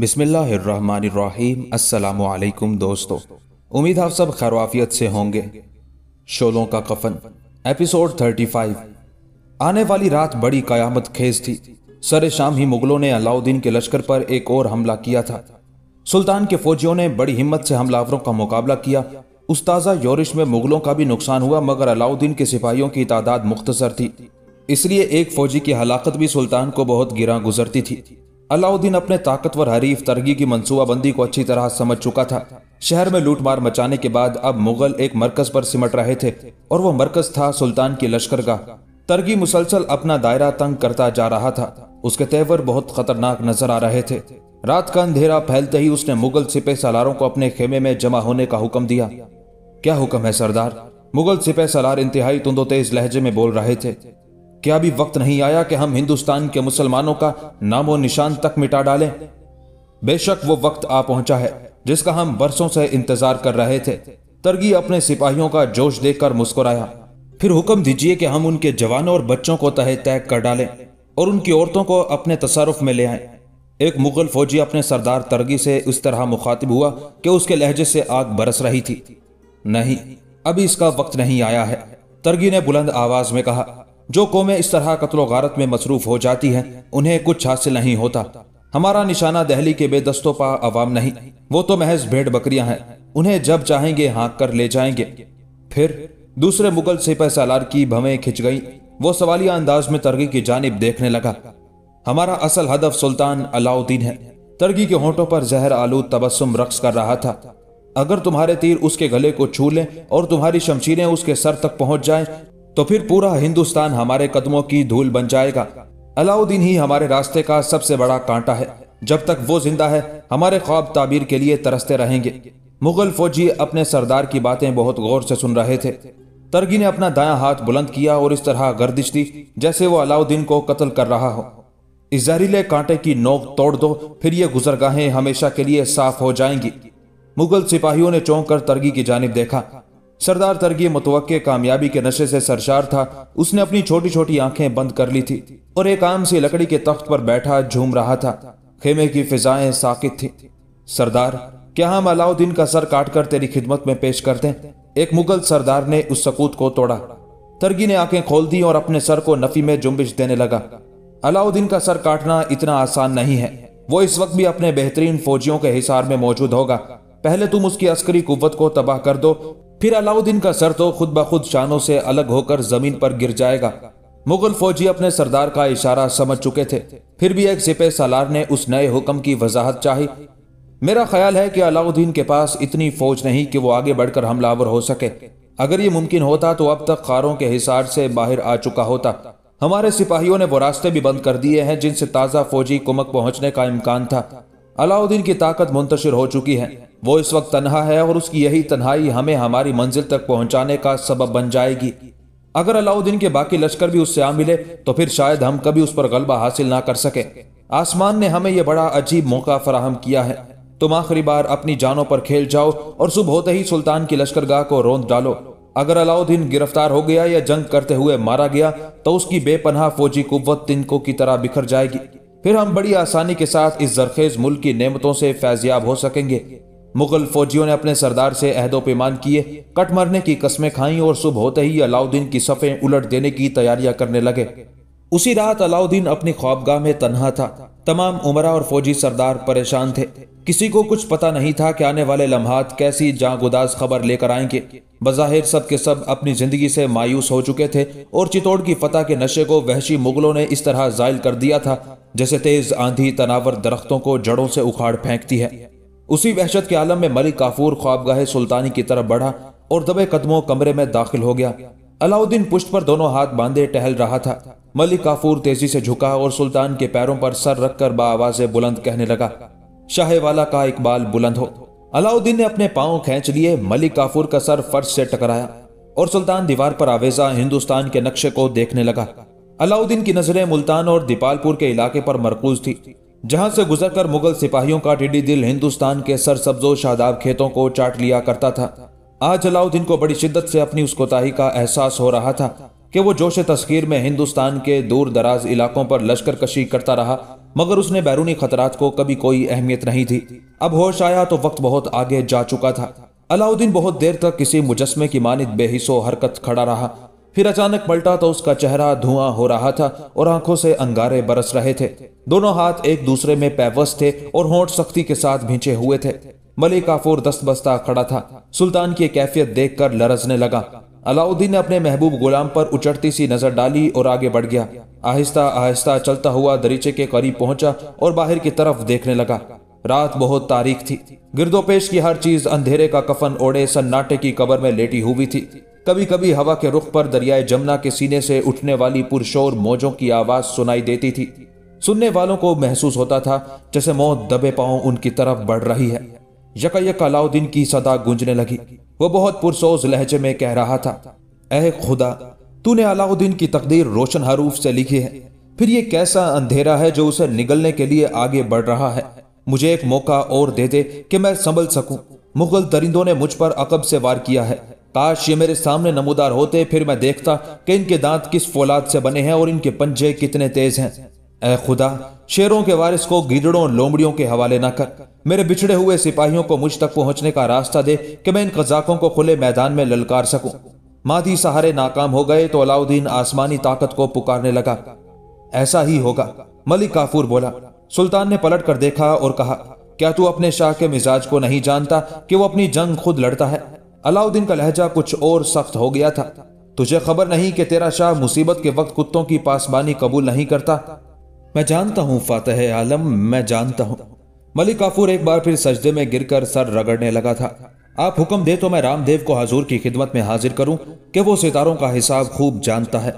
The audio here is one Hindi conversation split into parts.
बिस्मिल्लाहिर्रहमानिर्रहीम दोस्तों उम्मीद आप सब खैरवाफियत से होंगे शोलों का कफन एपिसोड 35 आने वाली रात बड़ी कयामत खेज थी सरे शाम ही मुगलों ने अलाउद्दीन के लश्कर पर एक और हमला किया था सुल्तान के फौजियों ने बड़ी हिम्मत से हमलावरों का मुकाबला किया उस ताज़ा योरिश में मुगलों का भी नुकसान हुआ मगर अलाउद्दीन के सिपाहियों की तादाद मुख्तसर थी इसलिए एक फौजी की हलाकत भी सुल्तान को बहुत गिरा गुजरती थी अलाउद्दीन अपने ताकतवर हरीफ तरगी की मनसूबाबंदी को अच्छी तरह समझ चुका था शहर में लूटमार मचाने के बाद अब मुगल एक मरकज पर सिमट रहे थे और वह मरकज था सुल्तान के लश्कर का तरगी मुसलसल अपना दायरा तंग करता जा रहा था उसके तेवर बहुत खतरनाक नजर आ रहे थे रात का अंधेरा फैलते ही उसने मुगल सिपे सलारों को अपने खेमे में जमा होने का हुक्म दिया क्या हुक्म है सरदार मुगल सिपह सलार इंतहाई तुंदो तेज लहजे में बोल रहे थे क्या अभी वक्त नहीं आया कि हम हिंदुस्तान के मुसलमानों का नामो निशान तक मिटा डालें बेशक वो वक्त आ पहुंचा है जिसका हम बरसों से इंतजार कर रहे थे तरगी अपने सिपाहियों का जोश देखकर मुस्कुराया फिर हुक्म दीजिए कि हम उनके जवानों और बच्चों को तहे तय कर डालें और उनकी औरतों को अपने तसारुफ में ले आए एक मुगल फौजी अपने सरदार तरगी से इस तरह मुखातिब हुआ कि उसके लहजे से आग बरस रही थी नहीं अभी इसका वक्त नहीं आया है तरगी ने बुलंद आवाज में कहा जो कौमें इस तरह कतलो गारत में मसरूफ हो जाती हैं उन्हें कुछ हासिल नहीं होता हमारा निशाना दहली के बेदस्तों पा अवाम नहीं वो तो महज भेड़ बकरियां हैं उन्हें जब चाहेंगे हाँक कर ले जाएंगे फिर दूसरे मुगल सिपह सालार की भवें खिंच गई वो सवालिया अंदाज में तरगी की जानब देखने लगा हमारा असल हदफ सुल्तान अलाउद्दीन है तरगी के होंठों पर जहर आलू तबस्सुम रक्स कर रहा था अगर तुम्हारे तीर उसके गले को छू लें और तुम्हारी शमशीरें उसके सर तक पहुंच जाएं, तो फिर पूरा हिंदुस्तान हमारे कदमों की धूल बन जाएगा अलाउद्दीन ही हमारे रास्ते का सबसे बड़ा कांटा है जब तक वो जिंदा है हमारे ख्वाब ताबीर के लिए तरसते रहेंगे मुगल फौजी अपने सरदार की बातें बहुत गौर से सुन रहे थे तरगी ने अपना दाया हाथ बुलंद किया और इस तरह गर्दिश दी जैसे वो अलाउद्दीन को कत्ल कर रहा हो इस जहरीले कांटे की नोक तोड़ दो फिर ये गुजरगाहें हमेशा के लिए साफ हो जाएंगी मुगल सिपाहियों ने चौंक कर तरगी की जानब देखा सरदार तरगी मुतव कामयाबी के नशे से सरशार था उसने अपनी छोटी छोटी आंखें बंद कर ली थी और एक आम सी लकड़ी के तख्त पर बैठा झूम रहा था खेमे की फिजाएं साकित थी सरदार क्या हम अलाउद्दीन का सर काट कर तेरी खिदमत में पेश करते एक मुगल सरदार ने उस सकूत को तोड़ा तरगी ने आंखें खोल दी और अपने सर को नफी में जुम्बिश देने लगा अलाउद्दीन का सर काटना इतना आसान नहीं है वो इस वक्त भी अपने बेहतरीन फौजियों के हिसार में मौजूद होगा पहले तुम उसकी अस्करी कुत को तबाह कर दो फिर अलाउद्दीन का सर तो खुद ब खुद शानों से अलग होकर जमीन पर गिर जाएगा मुगल फौजी अपने सरदार का इशारा समझ चुके थे फिर भी एक सिपे सालार ने उस नए हुक्म की वजाहत चाही मेरा ख्याल है कि अलाउद्दीन के पास इतनी फौज नहीं कि वो आगे बढ़कर हमलावर हो सके अगर ये मुमकिन होता तो अब तक खारों के हिसार से बाहर आ चुका होता हमारे सिपाहियों ने वो रास्ते भी बंद कर दिए हैं जिनसे ताज़ा फौजी कुमक पहुंचने का इम्कान था अलाउद्दीन की ताकत मुंतशिर हो चुकी है वो इस वक्त तनहा है और उसकी यही तनहाई हमें हमारी मंजिल तक पहुंचाने का सबब बन जाएगी अगर अलाउद्दीन के बाकी लश्कर भी उससे आ मिले तो फिर शायद हम कभी उस पर गलबा हासिल ना कर सके आसमान ने हमें यह बड़ा अजीब मौका फराहम किया है तुम आखिरी बार अपनी जानों पर खेल जाओ और सुबह होते ही सुल्तान की लश्करगाह को रोंद डालो अगर अलाउद्दीन गिरफ्तार हो गया या जंग करते हुए मारा गया तो उसकी बेपनाह फौजी कुत तिनको की तरह बिखर जाएगी फिर हम बड़ी आसानी के साथ इस जरखेज मुल्क की नेमतों से फैजियाब हो सकेंगे मुगल फौजियों ने अपने सरदार से अहदो पैमान किए कट मरने की कस्में खाई और सुबह होते ही अलाउद्दीन की सफ़ें उलट देने की तैयारियां करने लगे उसी रात अलाउद्दीन अपनी ख्वाबगाह में तनहा था तमाम उमरा और फौजी सरदार परेशान थे किसी को कुछ पता नहीं था कि आने वाले लम्हात कैसी जागुदास खबर लेकर आएंगे बज़ाहिर सब के सब अपनी ज़िंदगी से मायूस हो चुके थे और चित्तौड़ की फतह के नशे को वहशी मुगलों ने इस तरह जायल कर दिया था जैसे तेज़ आंधी तनावर दरख्तों को जड़ों से उखाड़ फेंकती है उसी वहशत के आलम में मलिक काफूर ख्वाबगाह सुल्तानी की तरफ बढ़ा और दबे कदमों कमरे में दाखिल हो गया अलाउद्दीन पुष्ट पर दोनों हाथ बांधे टहल रहा था मलिक काफूर तेजी से झुका और सुल्तान के पैरों पर सर रखकर बाआवाज बुलंद कहने लगा शाहे वाला का इकबाल बुलंद हो अलाउद्दीन ने अपने पांव खींच लिए मलिक काफूर का सर फर्श से टकराया और सुल्तान दीवार पर आवेजा हिंदुस्तान के नक्शे को देखने लगा अलाउद्दीन की नजरें मुल्तान और दीपालपुर के इलाके पर मरकूज थी जहां से गुजरकर मुगल सिपाहियों का टिड्डी दिल हिंदुस्तान के सरसब्जो शादाब खेतों को चाट लिया करता था आज अलाउद्दीन को बड़ी शिद्दत से अपनी उस कोताही का एहसास हो रहा था कि वो जोश तस्कीर में हिंदुस्तान के दूर दराज इलाकों पर लश्कर कशी करता रहा मगर उसने बैरूनी खतरात को कभी कोई अहमियत नहीं थी अब होश आया तो वक्त बहुत आगे जा चुका था अलाउद्दीन बहुत देर तक किसी मुजस्मे की मानित बेहिसो हरकत खड़ा रहा फिर अचानक पलटा तो उसका चेहरा धुआं हो रहा था और आंखों से अंगारे बरस रहे थे दोनों हाथ एक दूसरे में पैवस थे और होंठ सख्ती के साथ भींचे हुए थे मलिक काफूर बस्ता खड़ा था सुल्तान की कैफियत देखकर लरजने लगा अलाउद्दीन ने अपने महबूब गुलाम पर उचड़ती सी नजर डाली और आगे बढ़ गया आहिस्ता आहिस्ता चलता हुआ दरीचे के करीब पहुंचा और बाहर की तरफ देखने लगा रात बहुत तारीख थी गिरदोपेश की हर चीज अंधेरे का कफन ओढ़े सन्नाटे की कबर में लेटी हुई थी कभी कभी हवा के रुख पर दरियाए जमुना के सीने से उठने वाली पुरशोर मौजों की आवाज सुनाई देती थी सुनने वालों को महसूस होता था जैसे मौत दबे पांव उनकी तरफ बढ़ रही है यकायक अलाउद्दीन की सदा गूंजने लगी वो बहुत पुरसोज लहजे में कह रहा था अह खुदा तूने अलाउद्दीन की तकदीर रोशन हरूफ से लिखी है फिर ये कैसा अंधेरा है जो उसे निगलने के लिए आगे बढ़ रहा है मुझे एक मौका और दे दे कि मैं संभल सकूं मुगल दरिंदों ने मुझ पर अकब से वार किया है काश ये मेरे सामने नमोदार होते फिर मैं देखता कि इनके दांत किस फौलाद से बने हैं और इनके पंजे कितने तेज हैं अः खुदा शेरों के वारिस को गिदड़ों लोमड़ियों के हवाले न कर मेरे बिछड़े हुए सिपाहियों को मुझ तक पहुंचने का रास्ता दे कि मैं इन कजाकों को खुले मैदान में ललकार सकूं मादी सहारे नाकाम हो गए तो अलाउद्दीन आसमानी ताकत को पुकारने लगा ऐसा ही होगा मलिक काफूर बोला सुल्तान ने पलट कर देखा और कहा क्या तू अपने शाह के मिजाज को नहीं जानता कि वो अपनी जंग खुद लड़ता है अलाउद्दीन का लहजा कुछ और सख्त हो गया था तुझे खबर नहीं कि तेरा शाह मुसीबत के वक्त कुत्तों की पासबानी कबूल नहीं करता मैं जानता हूं फातह आलम मैं जानता हूं मलिक काफूर एक बार फिर सजदे में गिरकर सर रगड़ने लगा था आप हुक्म दे तो मैं रामदेव को हजूर की खिदमत में हाजिर करूं कि वो सितारों का हिसाब खूब जानता है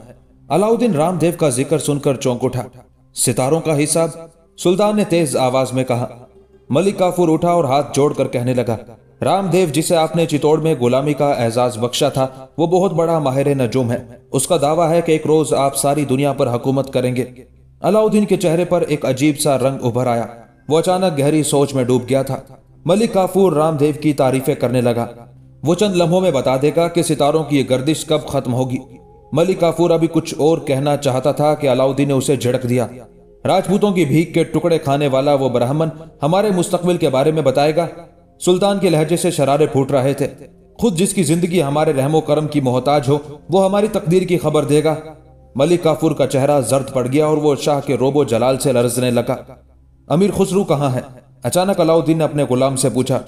अलाउद्दीन रामदेव का जिक्र सुनकर चौंक उठा सितारों का हिसाब सुल्तान ने तेज आवाज में कहा मलिक काफूर उठा और हाथ जोड़कर कहने लगा रामदेव जिसे आपने चित्तौड़ में गुलामी का एजाज बख्शा था वो बहुत बड़ा माहिर नजूम है उसका दावा है कि एक रोज आप सारी दुनिया पर हुकूमत करेंगे अलाउद्दीन के चेहरे पर एक अजीब सा रंग उभर आया वो अचानक गहरी सोच में डूब गया था मलिक काफूर रामदेव की तारीफें करने लगा वो चंद लम्हों में बता देगा कि सितारों की यह गर्दिश कब खत्म होगी मलिक काफूर अभी कुछ और कहना चाहता था कि अलाउद्दीन ने उसे झड़क दिया राजपूतों की भीख के टुकड़े खाने वाला वो ब्राह्मण हमारे मुस्तकबिल के बारे में बताएगा सुल्तान के लहजे से शरारे फूट रहे थे खुद जिसकी जिंदगी हमारे रहमो करम की मोहताज हो वो हमारी तकदीर की खबर देगा मलिक काफूर का चेहरा जर्द पड़ गया और वो शाह के रोबो जलाल से लरजने लगा अमीर खुसरू कहाँ है अचानक अलाउद्दीन ने अपने गुलाम से पूछा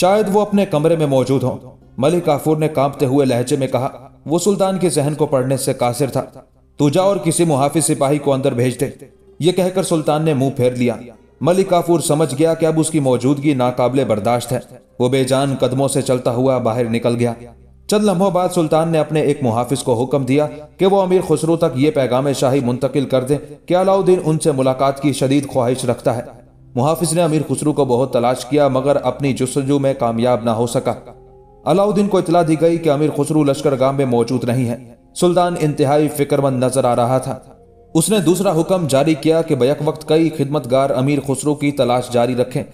शायद वो अपने कमरे में मौजूद हो मलिक काफूर ने कांपते हुए लहजे में कहा वो सुल्तान के जहन को पढ़ने से कासिर था तुझा और किसी मुहाफिज सिपाही को अंदर भेज दे ये कहकर सुल्तान ने मुंह फेर लिया मलिक काफूर समझ गया कि अब उसकी मौजूदगी नाकाबले बर्दाश्त है वो बेजान कदमों से चलता हुआ बाहर निकल गया चंद लम्हों बाद सुल्तान ने अपने एक मुहाफिज को हुक्म दिया कि वो अमीर खुसरू तक ये पैगाम शाही मुंतकिल कर दे कि अलाउद्दीन उनसे मुलाकात की शदीद ख्वाहिश रखता है मुहाफिज ने अमीर खुसरू को बहुत तलाश किया मगर अपनी जस्तजू में कामयाब ना हो सका अलाउद्दीन को इतला दी गई कि अमीर खुसरू लश्कर गांव में मौजूद नहीं है सुल्तान इंतहाई फिक्रमंद नजर आ रहा था उसने दूसरा हुक्म जारी किया कि बैक वक्त कई खिदमतगार अमीर खुसरू की तलाश जारी रखें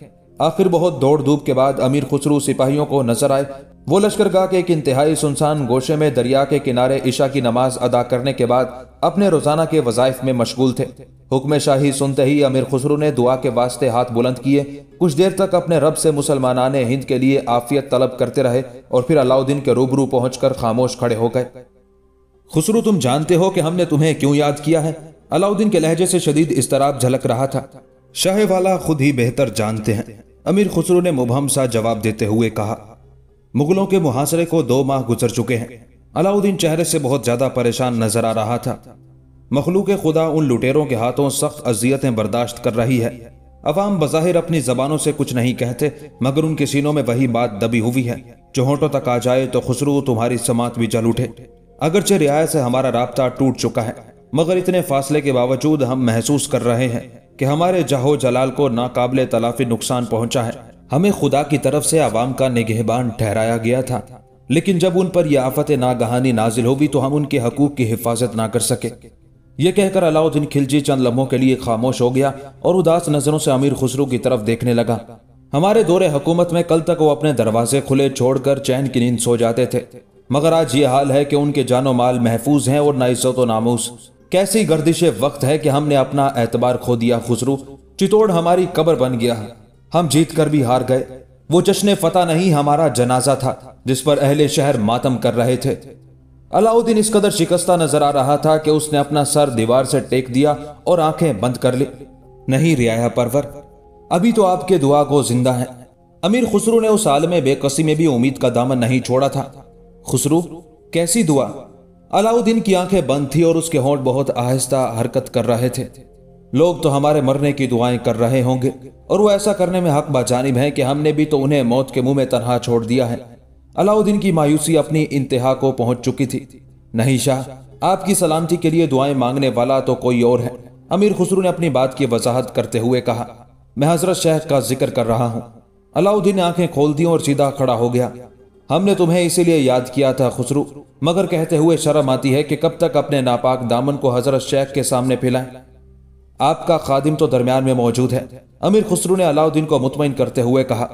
आखिर बहुत दौड़ धूप के बाद अमीर खुसरू सिपाहियों को नजर आए वो लश्करगाह के एक इंतहाई सुनसान गोशे में दरिया के किनारे ईशा की नमाज अदा करने के बाद अपने रोजाना के वजायफ में मशगूल थे हुक्म शाही सुनते ही अमीर खुसरू ने दुआ के वास्ते हाथ बुलंद किए कुछ देर तक अपने रब से मुसलमान हिंद के लिए आफियत तलब करते रहे और फिर अलाउद्दीन के रूबरू पहुंचकर खामोश खड़े हो गए खुसरू तुम जानते हो कि हमने तुम्हें क्यों याद किया है अलाउद्दीन के लहजे से शदीद इसतराब झलक रहा था शाह वाला खुद ही बेहतर जानते हैं अमीर खुसरू ने मुबहम सा जवाब देते हुए कहा मुगलों के मुहासरे को दो माह गुजर चुके हैं अलाउद्दीन चेहरे से बहुत ज्यादा परेशान नजर आ रहा था मखलूक खुदा उन लुटेरों के हाथों सख्त अजियतें बर्दाश्त कर रही है अवाम बज़ाहिर अपनी जबानों से कुछ नहीं कहते मगर उनके सीनों में वही बात दबी हुई है जो तक आ जाए तो खुसरू तुम्हारी समात भी जल उठे अगरचे रियायत से हमारा रबता टूट चुका है मगर इतने फासले के बावजूद हम महसूस कर रहे हैं कि हमारे जहो जलाल को नाकाबिल तलाफी नुकसान पहुंचा है हमें खुदा की तरफ से आवाम का निगहबान ठहराया गया था लेकिन जब उन पर यह आफत नागहानी नाजिल होगी तो हम उनके हकूक की हिफाजत ना कर सके ये कहकर अलाउद्दीन खिलजी चंद लम्हों के लिए खामोश हो गया और उदास नजरों से अमीर खुसरू की तरफ देखने लगा हमारे दौरे हुकूमत में कल तक वो अपने दरवाजे खुले छोड़कर चैन की नींद सो जाते थे मगर आज ये हाल है कि उनके जानो माल महफूज हैं और ना इज्जत तो नामूस कैसी गर्दिश वक्त है कि हमने अपना एतबार खो दिया खुसरू चितोड़ हमारी कबर बन गया हम जीत कर भी हार गए वो जश्न फता नहीं हमारा जनाजा था जिस पर अहले शहर मातम कर रहे थे अलाउद्दीन इस कदर शिकस्ता नजर आ रहा था कि उसने अपना सर दीवार से टेक दिया और आंखें बंद कर ली नहीं रियाया परवर अभी तो आपके दुआ को जिंदा है अमीर खुसरू ने उस आलम बेकसी में भी उम्मीद का दामन नहीं छोड़ा था खुसरू कैसी दुआ अलाउद्दीन की आंखें बंद थी और उसके होंठ बहुत आहिस्ता हरकत कर रहे थे लोग तो हमारे मरने की दुआएं कर रहे होंगे और वो ऐसा करने में हक बाजानिब है कि हमने भी तो उन्हें मौत के मुंह में तनहा छोड़ दिया है अलाउद्दीन की मायूसी अपनी इंतहा को पहुंच चुकी थी नहीं शाह आपकी सलामती के लिए दुआएं मांगने वाला तो कोई और है अमीर खुसरू ने अपनी बात की वजाहत करते हुए कहा मैं हजरत शहर का जिक्र कर रहा हूँ अलाउद्दीन ने आंखें खोल दी और सीधा खड़ा हो गया हमने तुम्हें इसीलिए याद किया था खुसरू मगर कहते हुए शर्म आती है कि कब तक अपने नापाक दामन को हजरत शेख के सामने फैलाएं आपका खादिम तो दरमियान में मौजूद है अमीर खुसरू ने अलाउद्दीन को मुतमिन करते हुए कहा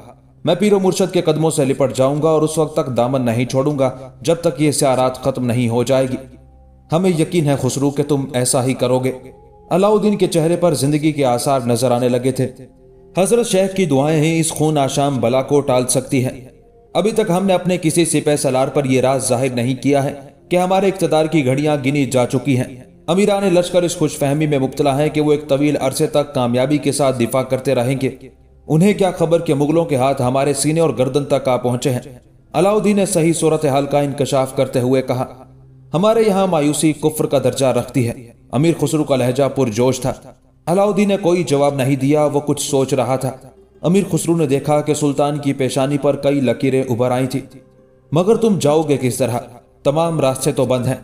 मैं पीरो मुर्शद के कदमों से लिपट जाऊंगा और उस वक्त तक दामन नहीं छोड़ूंगा जब तक ये सियारात खत्म नहीं हो जाएगी हमें यकीन है खुसरू कि तुम ऐसा ही करोगे अलाउद्दीन के चेहरे पर जिंदगी के आसार नजर आने लगे थे हजरत शेख की दुआएं ही इस खून आशाम बला को टाल सकती हैं अभी तक हमने अपने किसी सिपह सलार पर यह राज जाहिर नहीं किया है कि हमारे इकतदार की घड़ियां गिनी जा चुकी हैं अमीरा ने लश्कर इस खुशफहमी में मुबतला है कि वो एक तवील अरसे तक कामयाबी के साथ दिफा करते रहेंगे उन्हें क्या खबर कि मुगलों के हाथ हमारे सीने और गर्दन तक आ पहुंचे हैं अलाउद्दीन ने सही सूरत हाल का इंकशाफ करते हुए कहा हमारे यहाँ मायूसी कुफर का दर्जा रखती है अमीर खुसरू का लहजा पुरजोश था अलाउद्दीन ने कोई जवाब नहीं दिया वो कुछ सोच रहा था अमीर खुसरू ने देखा कि सुल्तान की पेशानी पर कई लकीरें उभर आई थी मगर तुम जाओगे किस तरह तमाम रास्ते तो बंद हैं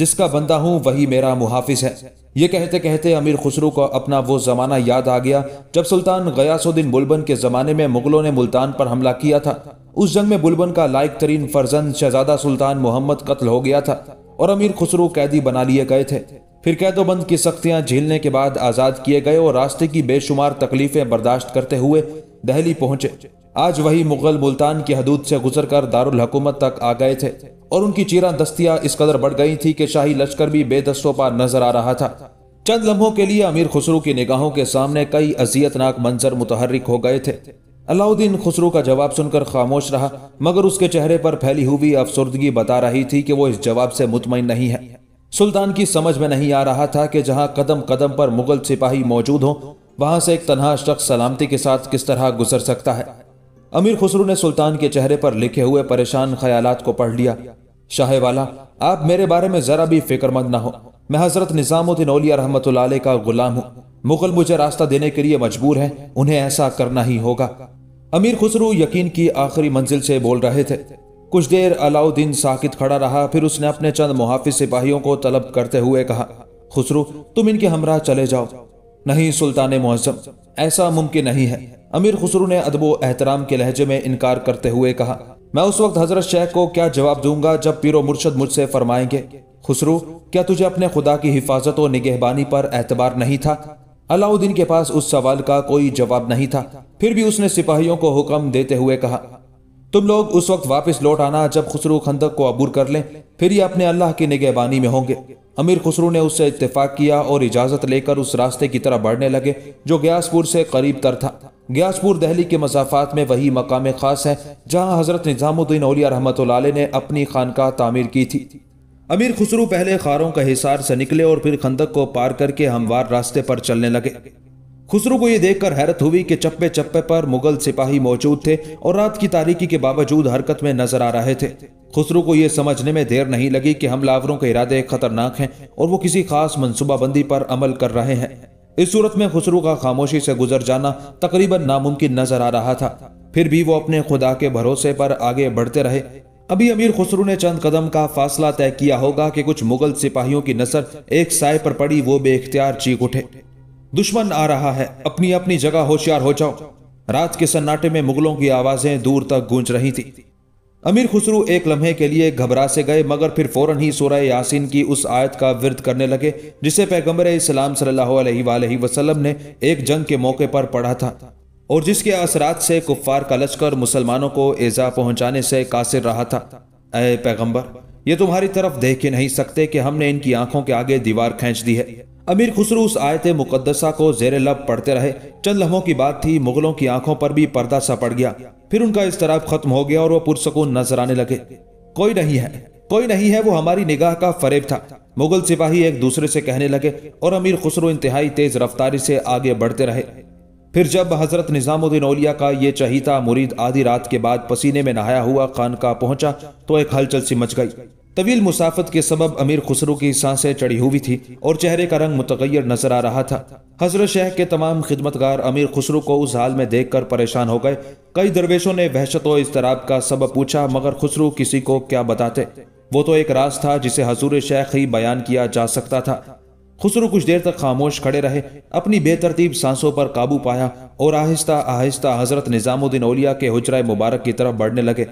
जिसका बंदा हूं वही मेरा मुहाफिज है ये कहते कहते अमीर खुसरू को अपना वो जमाना याद आ गया जब सुल्तान गयासुद्दीन बुलबन के जमाने में मुगलों ने मुल्तान पर हमला किया था उस जंग में बुलबन का लायक तरीन फर्जंद शहजादा सुल्तान मोहम्मद कत्ल हो गया था और अमीर खुसरू कैदी बना लिए गए थे फिर कैदोबंद की सख्तियां झेलने के बाद आज़ाद किए गए और रास्ते की बेशुमार तकलीफें बर्दाश्त करते हुए दहली पहुंचे आज वही मुगल मुल्तान की हदूद से गुजर कर दारुल हकूमत तक आ गए थे और उनकी चीरा दस्तियां इस कदर बढ़ गई थी कि शाही लश्कर भी बेदस्तों पर नजर आ रहा था चंद लम्हों के लिए अमीर खुसरू की निगाहों के सामने कई अजियतनाक मंजर मुतहरिक हो गए थे अलाउद्दीन खुसरू का जवाब सुनकर खामोश रहा मगर उसके चेहरे पर फैली हुई अफसरदगी बता रही थी कि वो इस जवाब से मुतमिन नहीं है सुल्तान की समझ में नहीं आ रहा था कि जहां कदम कदम पर मुगल सिपाही मौजूद हों वहां से एक तनहा शख्स सलामती के साथ किस तरह गुजर सकता है अमीर खुसरू ने सुल्तान के चेहरे पर लिखे हुए परेशान ख्याल को पढ़ लिया शाहे वाला आप मेरे बारे में जरा भी फिक्रमंद ना हो मैं हजरत निजामुद्दीन औलिया रहमत का गुलाम हूँ मुगल मुझे रास्ता देने के लिए मजबूर है उन्हें ऐसा करना ही होगा अमीर खुसरू यकीन की आखिरी मंजिल से बोल रहे थे कुछ देर अलाउद्दीन साकित खड़ा रहा फिर उसने अपने चंद मुहाफिज सिपाहियों को तलब करते हुए कहा खुसरू तुम इनके हमरा चले जाओ नहीं सुल्तान मुआजम ऐसा मुमकिन नहीं है अमीर खुसरू ने अदबो एहतराम के लहजे में इनकार करते हुए कहा मैं उस वक्त हजरत शेख को क्या जवाब दूंगा जब पीरो मुर्शद मुझसे फरमाएंगे खुसरू क्या तुझे अपने खुदा की हिफाजत और निगहबानी पर एतबार नहीं था अलाउद्दीन के पास उस सवाल का कोई जवाब नहीं था फिर भी उसने सिपाहियों को हुक्म देते हुए कहा तुम लोग उस वक्त वापस लौट आना जब खुसरू खंदक को अबूर कर लें फिर ये अपने अल्लाह की निगहबानी में होंगे अमीर खुसरू ने उससे इतफाक किया और इजाज़त लेकर उस रास्ते की तरफ बढ़ने लगे जो ग्यासपुर से करीब तर था ग्यासपुर दहली के मसाफात में वही मकाम खास है जहाँ हज़रत निज़ामुद्दीन अलिया रहमत ने अपनी खानका तामीर की थी अमीर खुसरू पहले खारों का हिसार से निकले और फिर खंदक को पार करके हमवार रास्ते पर चलने लगे खुसरू को यह देखकर हैरत हुई कि चप्पे चप्पे पर मुगल सिपाही मौजूद थे और रात की तारीकी के बावजूद हरकत में नजर आ रहे थे खुसरू को यह समझने में देर नहीं लगी कि हमलावरों के इरादे खतरनाक हैं और वो किसी खास मनसूबाबंदी पर अमल कर रहे हैं इस सूरत में खुसरू का खामोशी से गुजर जाना तकरीबन नामुमकिन नजर आ रहा था फिर भी वो अपने खुदा के भरोसे पर आगे बढ़ते रहे अभी अमीर खुसरू ने चंद कदम का फासला तय किया होगा कि कुछ मुगल सिपाहियों की नजर एक साय पर पड़ी वो बेख्तियार चीख उठे दुश्मन आ रहा है अपनी अपनी जगह होशियार हो जाओ रात के सन्नाटे में मुगलों की आवाजें दूर तक गूंज रही थी अमीर खुसरू एक लम्हे के लिए घबरा से गए मगर फिर फौरन ही सोरा यासिन की उस आयत का विरत करने लगे जिसे पैगम्बर इस्लाम वसल्लम ने एक जंग के मौके पर पढ़ा था और जिसके असरात से कुफ्फार का लश्कर मुसलमानों को एजा पहुंचाने से कासिर रहा था अय पैगम्बर ये तुम्हारी तरफ देख के नहीं सकते कि हमने इनकी आंखों के आगे दीवार खींच दी है अमीर खुसरू उस आयत मुकदसा को जेर लब पढ़ते रहे चंद लम्हों की बात थी मुगलों की आंखों पर भी पर्दा सा पड़ गया फिर उनका इसतराब खत्म हो गया और वह पुरसकून नजर आने लगे कोई नहीं है कोई नहीं है वो हमारी निगाह का फरेब था मुगल सिपाही एक दूसरे से कहने लगे और अमीर खुसरू इंतहाई तेज रफ्तारी से आगे बढ़ते रहे फिर जब हजरत निज़ामुद्दीन ओलिया का ये चहीता मुरीद आधी रात के बाद पसीने में नहाया हुआ खानका पहुंचा तो एक हलचल सी मच गई तवील मुसाफत के सबब अमीर खुसरू की सांसें चढ़ी हुई थी और चेहरे का रंग मुतगैर नजर आ रहा था हजरत शेख के तमाम खिदमतगार अमीर खुसरू को उस हाल में देख कर परेशान हो गए कई दरवेशों ने वहशत और इसतराब का सबब पूछा मगर खुसरू किसी को क्या बताते वो तो एक राज था जिसे हजूर शेख ही बयान किया जा सकता था खुसरू कुछ देर तक खामोश खड़े रहे अपनी बेतरतीब सांसों पर काबू पाया और आहिस्ता आहिस्ता हजरत निज़ामुद्दीन ओलिया के हजरा मुबारक की तरफ बढ़ने लगे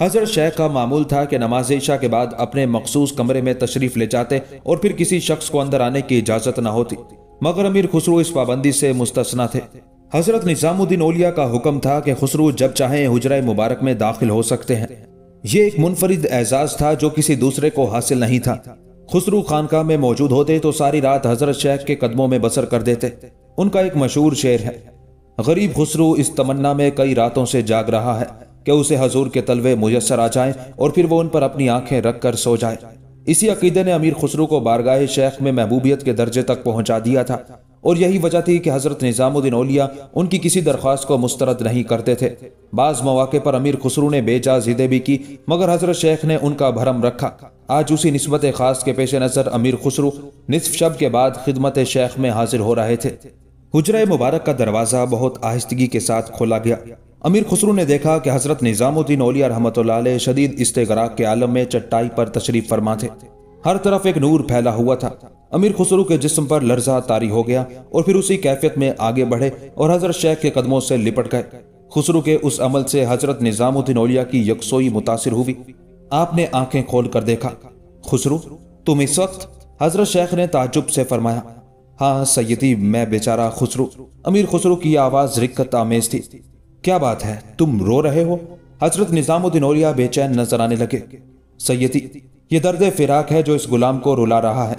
हजरत शेख का मामूल था कि नमाज ईशा के बाद अपने मखसूस कमरे में तशरीफ़ ले जाते और फिर किसी शख्स को अंदर आने की इजाज़त ना होती मगर अमीर खुसरू इस पाबंदी से मुस्तना थे हजरत निज़ामुद्दीन ओलिया का हुक्म था कि खुसरू जब चाहे हजरा मुबारक में दाखिल हो सकते हैं ये एक मुनफरद एजाज़ था जो किसी दूसरे को हासिल नहीं था खुसरू खानका में मौजूद होते तो सारी रात हजरत शेख के कदमों में बसर कर देते उनका एक मशहूर शेर है गरीब खुसरू इस तमन्ना में कई रातों से जाग रहा है कि उसे हजूर के तलवे मुयसर आ जाए और फिर वो उन पर अपनी आंखें रख कर सो जाए इसी अकीदे ने अमीर खुसरू को बारगाह शेख में महबूबियत के दर्जे तक पहुंचा दिया था और यही वजह थी कि हज़रत निज़ामुद्दीन ओलिया उनकी किसी दरख्वास्त को मुस्तरद नहीं करते थे बाज़ मौके पर अमीर खुसरू ने बेजा जिदे भी की मगर हज़रत शेख ने उनका भरम रखा आज उसी नस्बत ख़ास के पेश नज़र अमीर खुसरू निसफ शब के बाद खिदमत शेख में हाजिर हो रहे थे हजरा मुबारक का दरवाज़ा बहुत आहिस्तगी के साथ खोला गया अमीर खसरू ने देखा कि हज़रत निज़ामुद्दीन ओलिया रहमत शदीद इस्तेगराक के आलम में चट्टाई पर तशरीफ फरमा थे हर तरफ एक नूर फैला हुआ था अमीर खसरू के जिस्म पर लर्जा तारी हो गया और फिर उसी कैफियत में आगे बढ़े और हज़रत शेख के कदमों से लिपट गए खसरू के उस अमल से हज़रत निज़ामुद्दीन ओलिया की यकसोई मुतासर हुई आपने आंखें खोल कर देखा खुसरू तुम इस वक्त हज़रत शेख ने ताजुब से फरमाया हाँ सैदी मैं बेचारा खुसरू अमीर खुसरू की आवाज़ रिक्कत आमेज थी क्या बात है तुम रो रहे हो हजरत निजामुद्दीन औलिया बेचैन नजर आने लगे सैयदी ये दर्द फिराक है जो इस गुलाम को रुला रहा है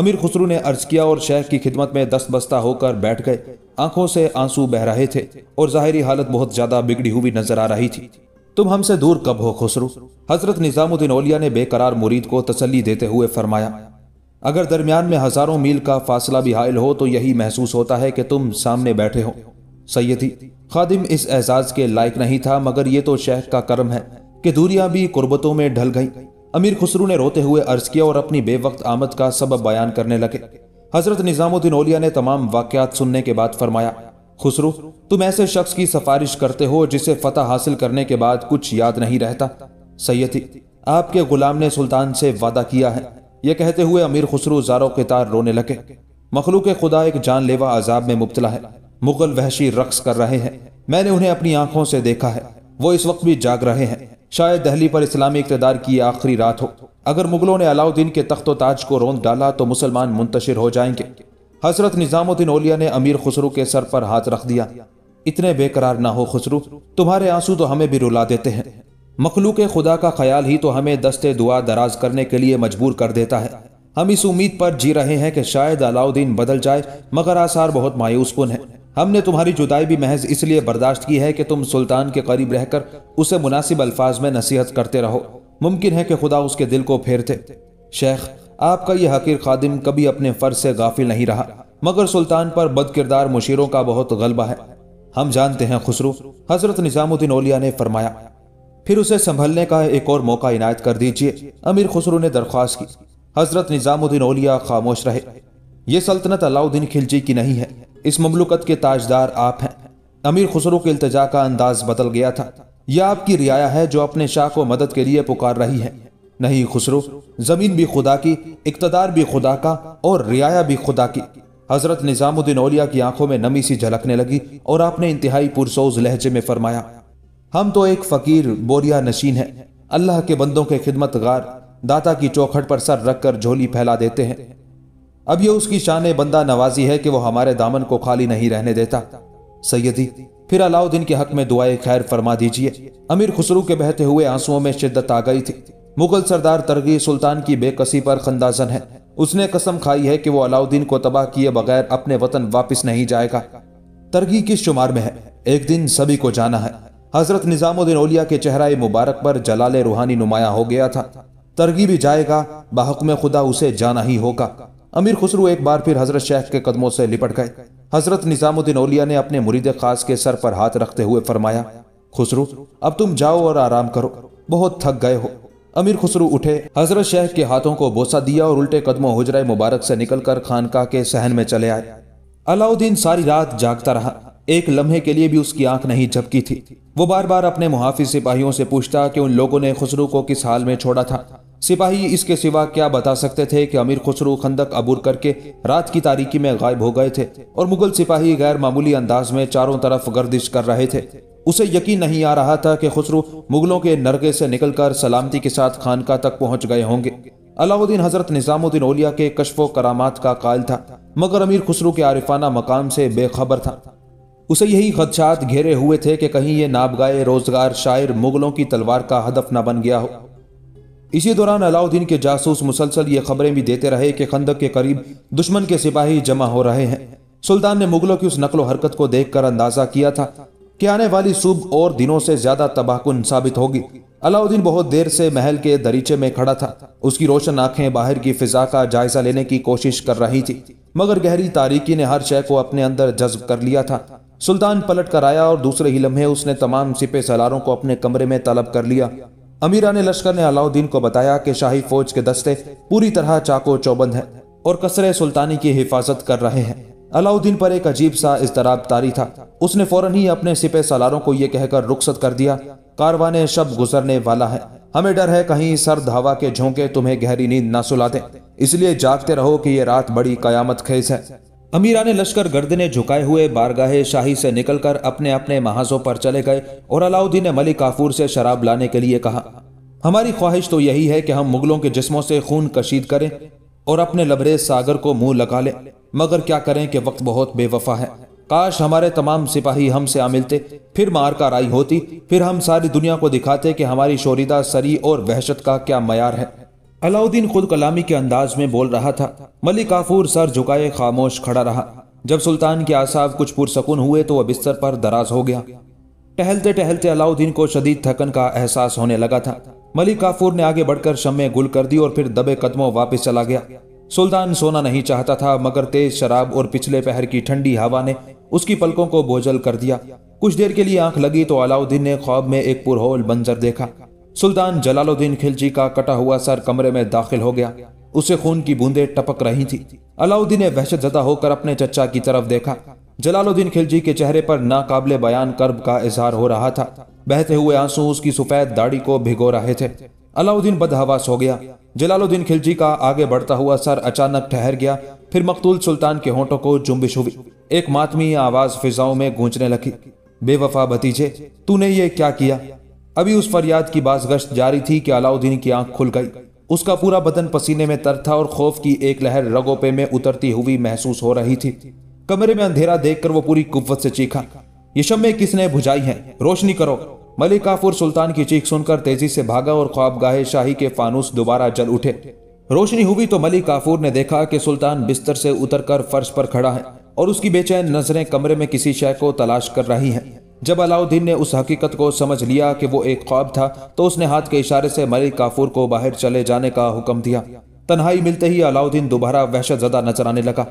अमीर खुसरू ने अर्ज किया और शेख की खिदमत में दस्त बस्ता होकर बैठ गए आंखों से आंसू बह रहे थे और जाहिरी हालत बहुत ज्यादा बिगड़ी हुई नजर आ रही थी तुम हमसे दूर कब हो खुसरू हजरत निजामुद्दीन औलिया ने बेकरार मुरीद को तसली देते हुए फरमाया अगर दरमियान में हजारों मील का फासला भी हायल हो तो यही महसूस होता है कि तुम सामने बैठे हो सैयदी खादिम इस एजाज के लायक नहीं था मगर ये तो शेख का कर्म है कि दूरियां भी कुर्बतों में ढल गईं अमीर खुसरू ने रोते हुए अर्ज किया और अपनी बेवक्त आमद का सबब बयान करने लगे हजरत निज़ामुद्दीन ओलिया ने तमाम वाकयात सुनने के बाद फरमाया खुसरू तुम ऐसे शख्स की सिफारिश करते हो जिसे फतह हासिल करने के बाद कुछ याद नहीं रहता सैयदी आपके गुलाम ने सुल्तान से वादा किया है यह कहते हुए अमीर खुसरू जारो के तार रोने लगे मखलूक खुदा एक जानलेवा अजाब में मुबतला है मुगल वहशी रक्स कर रहे हैं मैंने उन्हें अपनी आंखों से देखा है वो इस वक्त भी जाग रहे हैं शायद दहली पर इस्लामी इकतदार की आखिरी रात हो अगर मुगलों ने अलाउद्दीन के तख्तो ताज को रोंद डाला तो मुसलमान मुंतशिर हो जाएंगे हजरत निजामुद्दीन ओलिया ने अमीर खुसरू के सर पर हाथ रख दिया इतने बेकरार ना हो खुसरू तुम्हारे आंसू तो हमें भी रुला देते हैं मखलूक खुदा का ख्याल ही तो हमें दस्ते दुआ दराज करने के लिए मजबूर कर देता है हम इस उम्मीद पर जी रहे हैं कि शायद अलाउद्दीन बदल जाए मगर आसार बहुत मायूसपुन है हमने तुम्हारी जुदाई भी महज इसलिए बर्दाश्त की है कि तुम सुल्तान के करीब रहकर उसे मुनासिब अल्फाज में नसीहत करते रहो मुमकिन है कि खुदा उसके दिल को फेरते शेख आपका यह हकीर खादिम कभी अपने फर्ज से गाफिल नहीं रहा मगर सुल्तान पर बद किरदार मुशीरों का बहुत गलबा है हम जानते हैं खुसरू हजरत निज़ामुद्दीन ओलिया ने फरमाया फिर उसे संभलने का एक और मौका इनायत कर दीजिए अमीर खुसरू ने दरख्वास्त की हजरत निज़ामुद्दीन ओलिया खामोश रहे ये सल्तनत अलाउद्दीन खिलजी की नहीं है इस ममलुकत के ताजदार आप हैं अमीर खुसरो के अल्तजा का अंदाज बदल गया था यह आपकी रियाया है जो अपने शाह को मदद के लिए पुकार रही है नहीं खुसरो जमीन भी खुदा की इकतदार भी खुदा का और रियाया भी खुदा की हजरत निज़ामुद्दीन औलिया की आंखों में नमी सी झलकने लगी और आपने इंतहाई पुरसोज लहजे में फरमाया हम तो एक फ़कीर बोरिया नशीन है अल्लाह के बंदों के खिदमत दाता की चौखट पर सर रखकर झोली फैला देते हैं अब यह उसकी शान बंदा नवाजी है कि वो हमारे दामन को खाली नहीं रहने देता सैयदी फिर अलाउद्दीन के हक में दुआए खैर फरमा दीजिए अमीर खुसरू के बहते हुए आंसुओं में शिद्दत आ गई थी मुगल सरदार तरगी सुल्तान की बेकसी पर खंदाजन है उसने कसम खाई है कि वो अलाउद्दीन को तबाह किए बगैर अपने वतन वापस नहीं जाएगा तरगी किस शुमार में है एक दिन सभी को जाना है हजरत निजामुद्दीन ओलिया के चेहरा मुबारक पर जलाल रूहानी नुमाया हो गया था तरगी भी जाएगा बाहक में खुदा उसे जाना ही होगा अमीर खुसरू एक बार फिर हजरत शेख के कदमों से लिपट गए हजरत निजामुद्दीन औलिया ने अपने मुरीद खास के सर पर हाथ रखते हुए फरमाया खुसरू अब तुम जाओ और आराम करो बहुत थक गए हो अमीर खुसरू उठे हजरत शेख के हाथों को बोसा दिया और उल्टे कदमों हजरा मुबारक से निकलकर खानका के सहन में चले आए अलाउद्दीन सारी रात जागता रहा एक लम्हे के लिए भी उसकी आंख नहीं झपकी थी वो बार बार अपने मुहाफिज सिपाहियों से पूछता कि उन लोगों ने खुसरू को किस हाल में छोड़ा था सिपाही इसके सिवा क्या बता सकते थे कि अमीर खुसरू खंदक अबूर करके रात की तारीकी में गायब हो गए थे और मुगल सिपाही गैर मामूली अंदाज में चारों तरफ गर्दिश कर रहे थे उसे यकीन नहीं आ रहा था कि खुसरू मुगलों के नरगे से निकलकर सलामती के साथ खानका तक पहुंच गए होंगे अलाउद्दीन हजरत निजामुद्दीन ओलिया के कशफो करामात का कायल था मगर अमीर खुसरू के आरिफाना मकाम से बेखबर था उसे यही खदशात घेरे हुए थे कि कहीं ये नाबगाए रोजगार शायर मुगलों की तलवार का हदफ न बन गया हो इसी दौरान अलाउद्दीन के जासूस मुसलसल ये खबरें भी देते रहे कि खंदक के करीब दुश्मन के सिपाही जमा हो रहे हैं सुल्तान ने मुगलों की उस नकलो हरकत को देखकर अंदाजा किया था कि आने वाली सुबह और दिनों से ज्यादा तबाहकुन साबित होगी अलाउद्दीन बहुत देर से महल के दरीचे में खड़ा था उसकी रोशन आंखें बाहर की फिजा का जायजा लेने की कोशिश कर रही थी मगर गहरी तारीकी ने हर शय को अपने अंदर जज्ब कर लिया था सुल्तान पलट कर आया और दूसरे ही लम्हे उसने तमाम सिपे सलारों को अपने कमरे में तलब कर लिया अमीरा ने लश्कर ने अलाउद्दीन को बताया कि शाही फौज के दस्ते पूरी तरह चाको चौबंद हैं और कसरे सुल्तानी की हिफाजत कर रहे हैं अलाउद्दीन पर एक अजीब सा इसतराब तारी था उसने फौरन ही अपने सिपे सलारों को यह कहकर रुखसत कर दिया कारवाने शब गुजरने वाला है हमें डर है कहीं सर्द हवा के झोंके तुम्हें गहरी नींद ना सुला दे इसलिए जागते रहो कि ये रात बड़ी कयामत खेज है अमीरा ने लश्कर गर्दने झुकाए हुए बारगाहे शाही से निकलकर अपने अपने महाजों पर चले गए और अलाउद्दीन ने मलिक काफूर से शराब लाने के लिए कहा हमारी ख्वाहिश तो यही है कि हम मुगलों के जिस्मों से खून कशीद करें और अपने लबरेज सागर को मुंह लगा लें मगर क्या करें कि वक्त बहुत बेवफा है काश हमारे तमाम सिपाही हमसे आ मिलते फिर मार का राई होती फिर हम सारी दुनिया को दिखाते कि हमारी शोरीदा सरी और वहशत का क्या मैार है अलाउद्दीन खुद कलामी के अंदाज में बोल रहा था मलिक काफूर सर झुकाए खामोश खड़ा रहा जब सुल्तान के आसाब कुछ पुरसकून हुए तो वह बिस्तर पर दराज हो गया टहलते टहलते अलाउद्दीन को शदीद थकन का एहसास होने लगा था मलिक काफूर ने आगे बढ़कर शमे गुल कर दी और फिर दबे कदमों वापस चला गया सुल्तान सोना नहीं चाहता था मगर तेज शराब और पिछले पहर की ठंडी हवा ने उसकी पलकों को बोझल कर दिया कुछ देर के लिए आंख लगी तो अलाउद्दीन ने ख्वाब में एक पुरहोल बंजर देखा सुल्तान जलालुद्दीन खिलजी का कटा हुआ सर कमरे में दाखिल हो गया उसे खून की बूंदें टपक रही थी अलाउद्दीन ने वहशत जदा होकर अपने चचा की तरफ देखा जलालुद्दीन खिलजी के चेहरे पर नाकाबले बयान कर्ब का इजहार हो रहा था बहते हुए आंसू उसकी सफेद दाढ़ी को भिगो रहे थे अलाउद्दीन बदहवास हो गया जलालुद्दीन खिलजी का आगे बढ़ता हुआ सर अचानक ठहर गया फिर मकतूल सुल्तान के होंठों को जुम्बिश हुई एक मातमी आवाज फिजाओं में गूंजने लगी बेवफा भतीजे तूने ये क्या किया अभी उस फरियाद की बास गश्त जारी थी कि अलाउद्दीन की आंख खुल गई उसका पूरा बदन पसीने में तर था और खौफ की एक लहर रगोपे में उतरती हुई महसूस हो रही थी कमरे में अंधेरा देखकर वो पूरी कुव्वत से चीखा ये शम्मे किसने बुझाई है रोशनी करो मलिक काफूर सुल्तान की चीख सुनकर तेजी से भागा और गाहे शाही के फानूस दोबारा जल उठे रोशनी हुई तो मलिक काफूर ने देखा कि सुल्तान बिस्तर से उतरकर फर्श पर खड़ा है और उसकी बेचैन नजरें कमरे में किसी शय को तलाश कर रही हैं। जब अलाउद्दीन ने उस हकीकत को समझ लिया कि वो एक ख्वाब था तो उसने हाथ के इशारे से मलिक काफूर को बाहर चले जाने का हुक्म दिया तन्हाई मिलते ही अलाउद्दीन दोबारा वहशत ज़दा नजर आने लगा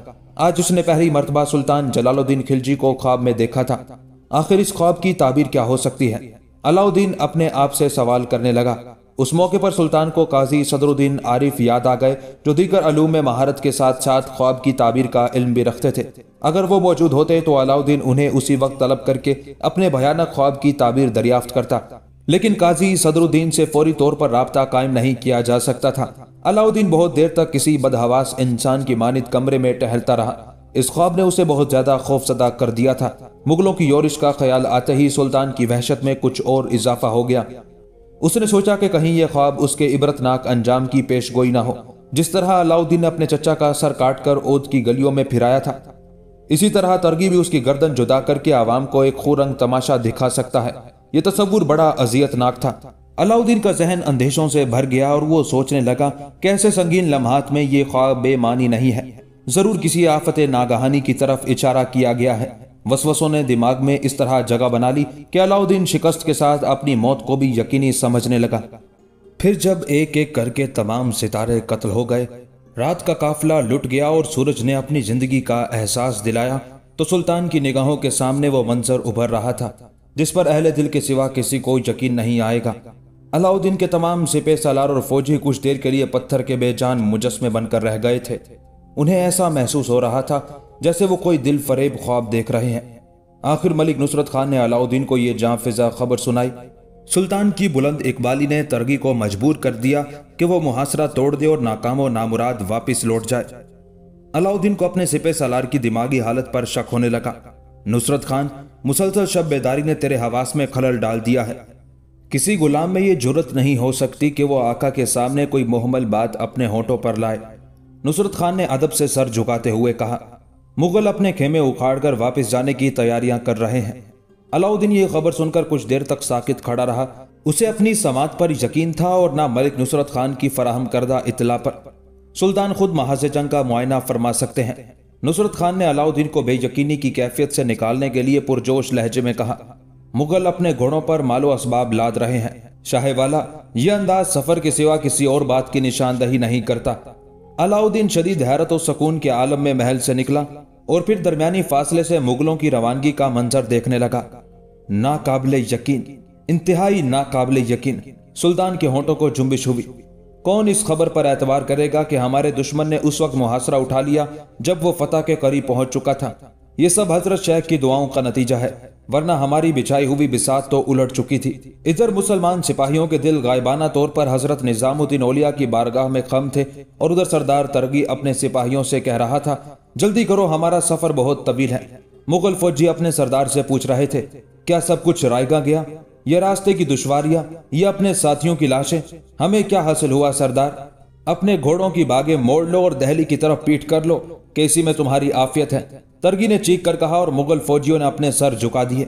आज उसने पहली मरतबा सुल्तान जलालुद्दीन खिलजी को ख्वाब में देखा था आखिर इस ख्वाब की ताबीर क्या हो सकती है अलाउद्दीन अपने आप से सवाल करने लगा उस मौके पर सुल्तान को काजी सदरुद्दीन आरिफ याद आ गए जो दीगर अलूम में महारत के साथ साथ ख्वाब की ताबीर का इल्म भी रखते थे अगर वो मौजूद होते तो अलाउद्दीन उन्हें उसी वक्त तलब करके अपने भयानक ख्वाब की ताबीर दरियाफ्त करता लेकिन काजी सदरुद्दीन से फौरी तौर पर रबता कायम नहीं किया जा सकता था अलाउद्दीन बहुत देर तक किसी बदहवास इंसान की मानित कमरे में टहलता रहा इस ख्वाब ने उसे बहुत ज्यादा खौफजदा कर दिया था मुगलों की योरिश का ख्याल आते ही सुल्तान की वहशत में कुछ और इजाफा हो गया उसने सोचा कि कहीं यह ख्वाब उसके इबरतनाक अंजाम की पेश गोई ना हो जिस तरह अलाउद्दीन ने अपने चचा का सर काट कर ओद की गलियों में फिराया था इसी तरह तरगी भी उसकी गर्दन जुदा करके आवाम को एक खूरंग तमाशा दिखा सकता है यह तस्वुर बड़ा अजियतनाक था अलाउद्दीन का जहन अंदेशों से भर गया और वो सोचने लगा कैसे संगीन लम्हात में ये ख्वाब बेमानी नहीं है जरूर किसी आफत नागहानी की तरफ इशारा किया गया है वसवसों ने दिमाग में इस तरह जगह बना ली कि अलाउद्दीन शिकस्त के साथ अपनी मौत को भी यकीनी समझने लगा फिर जब एक एक करके तमाम सितारे कत्ल हो गए रात का काफिला लुट गया और सूरज ने अपनी जिंदगी का एहसास दिलाया तो सुल्तान की निगाहों के सामने वो मंजर उभर रहा था जिस पर अहले दिल के सिवा किसी को यकीन नहीं आएगा अलाउद्दीन के तमाम सिपे सलार और फौजी कुछ देर के लिए पत्थर के बेजान मुजस्मे बनकर रह गए थे उन्हें ऐसा महसूस हो रहा था जैसे वो कोई दिल फरेब ख्वाब देख रहे हैं आखिर मलिक नुसरत खान ने अलाउद्दीन को ये जाफिजा खबर सुनाई सुल्तान की बुलंद इकबाली ने तरगी को मजबूर कर दिया कि वो मुहासरा तोड़ दे और और नामुराद वापस लौट जाए अलाउद्दीन को अपने सिपे सलार की दिमागी हालत पर शक होने लगा नुसरत खान मुसलसल शब बेदारी ने तेरे हवास में खलल डाल दिया है किसी गुलाम में ये जरूरत नहीं हो सकती कि वो आका के सामने कोई मोहम्मल बात अपने होठों पर लाए नुसरत खान ने अदब से सर झुकाते हुए कहा मुगल अपने खेमे उखाड़कर वापस जाने की तैयारियां कर रहे हैं अलाउद्दीन ये खबर सुनकर कुछ देर तक साकित खड़ा रहा उसे अपनी समात पर यकीन था और ना मलिक नुसरत खान की फराहम करदा इतला पर सुल्तान खुद महाज जंग का मुआयना फरमा सकते हैं नुसरत खान ने अलाउद्दीन को बेयकीनी की कैफियत से निकालने के लिए पुरजोश लहजे में कहा मुगल अपने घोड़ों पर मालो असबाब लाद रहे हैं शाहे वाला यह अंदाज सफर के सिवा किसी और बात की निशानदही नहीं करता अलाउद्दीन शदीद हैरत और सकून के आलम में महल से निकला और फिर दरमियानी फासले से मुगलों की रवानगी का मंजर देखने लगा नाकाबिल यकीन इंतहाई नाकाबले यकीन सुल्तान के होंठों को जुम्बिश हुई कौन इस खबर पर एतवार करेगा कि हमारे दुश्मन ने उस वक्त मुहासरा उठा लिया जब वो फतेह के करीब पहुंच चुका था ये सब हजरत शेख की दुआओं का नतीजा है वरना हमारी बिछाई हुई बिसात तो उलट चुकी थी इधर मुसलमान सिपाहियों के दिल गायबाना तौर पर हजरत निजामुद्दीन ओलिया की बारगाह में खम थे और उधर सरदार तरगी अपने सिपाहियों से कह रहा था जल्दी करो हमारा सफर बहुत तवील है मुगल फौजी अपने सरदार से पूछ रहे थे क्या सब कुछ रायगा गया यह रास्ते की दुशवारियां ये अपने साथियों की लाशें हमें क्या हासिल हुआ सरदार अपने घोड़ों की बागे मोड़ लो और दहली की तरफ पीट कर लो कैसी में तुम्हारी आफियत है तरगी ने चीख कर कहा और मुगल फौजियों ने अपने सर झुका दिए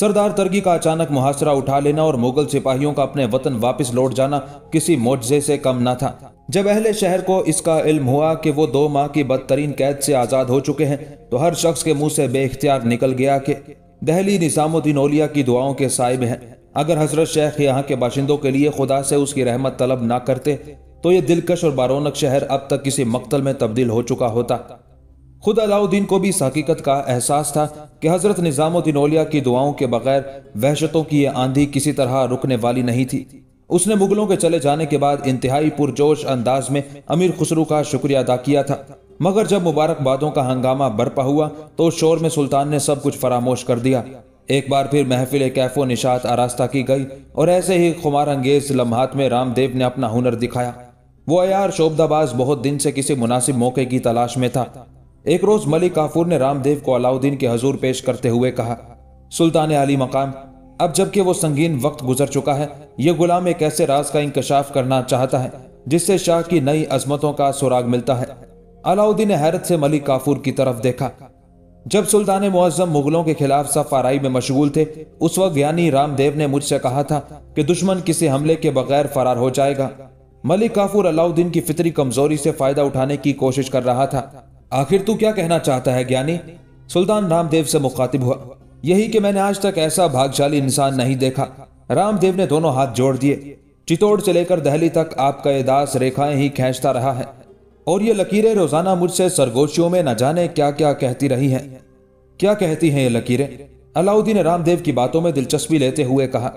सरदार तरगी का अचानक मुहासरा उठा लेना और मुगल सिपाहियों का अपने वतन वापस लौट जाना किसी मोजे से कम न था जब अहले शहर को इसका इल्म हुआ कि वो दो माह की बदतरीन कैद से आज़ाद हो चुके हैं तो हर शख्स के मुंह से बेख्तियार निकल गया कि दहली निज़ामुद्दीन ओलिया की दुआओं के साय में है अगर हजरत शेख यहाँ के बाशिंदों के लिए खुदा से उसकी रहमत तलब ना करते तो ये दिलकश और बारोनक शहर अब तक किसी मकतल में तब्दील हो चुका होता खुद अलाउद्दीन को भी इस हकीकत का एहसास था कि हज़रत निज़ामुद्दीन औलिया की दुआओं के बगैर वहशतों की यह आंधी किसी तरह रुकने वाली नहीं थी उसने मुगलों के चले जाने के बाद इंतहाई पुरजोश अंदाज में अमीर खुसरू का शुक्रिया अदा किया था मगर जब मुबारकबादों का हंगामा बरपा हुआ तो शोर में सुल्तान ने सब कुछ फरामोश कर दिया एक बार फिर महफिल कैफो निशात आरास्ता की गई और ऐसे ही खुमार अंगेज लम्हात में रामदेव ने अपना हुनर दिखाया वो अयार शोबदाबाज बहुत दिन से किसी मुनासिब मौके की तलाश में था एक रोज मलिक काफूर ने रामदेव को अलाउद्दीन के हजूर पेश करते हुए कहा सुल्तान अली मकाम अब जबकि वो संगीन वक्त गुजर चुका है ये गुलाम एक ऐसे राज का इंकशाफ करना चाहता है जिससे शाह की नई अजमतों का सुराग मिलता है अलाउद्दीन ने हैरत से मलिक काफूर की तरफ देखा जब सुल्तान मुआजम मुगलों के खिलाफ सफाराई में मशगूल थे उस वक्त यानी रामदेव ने मुझसे कहा था कि दुश्मन किसी हमले के बगैर फरार हो जाएगा मलिक काफूर अलाउद्दीन की फितरी कमजोरी से फायदा उठाने की कोशिश कर रहा था आखिर तू क्या कहना चाहता है ज्ञानी सुल्तान रामदेव से मुखातिब हुआ यही कि मैंने आज तक ऐसा भागशाली इंसान नहीं देखा रामदेव ने दोनों हाथ जोड़ दिए चितौड़ से लेकर दहली तक आपका ये दास रेखाएं ही खींचता रहा है और ये लकीरें रोजाना मुझसे सरगोशियों में न जाने क्या क्या कहती रही हैं क्या कहती हैं ये लकीरें अलाउद्दीन रामदेव की बातों में दिलचस्पी लेते हुए कहा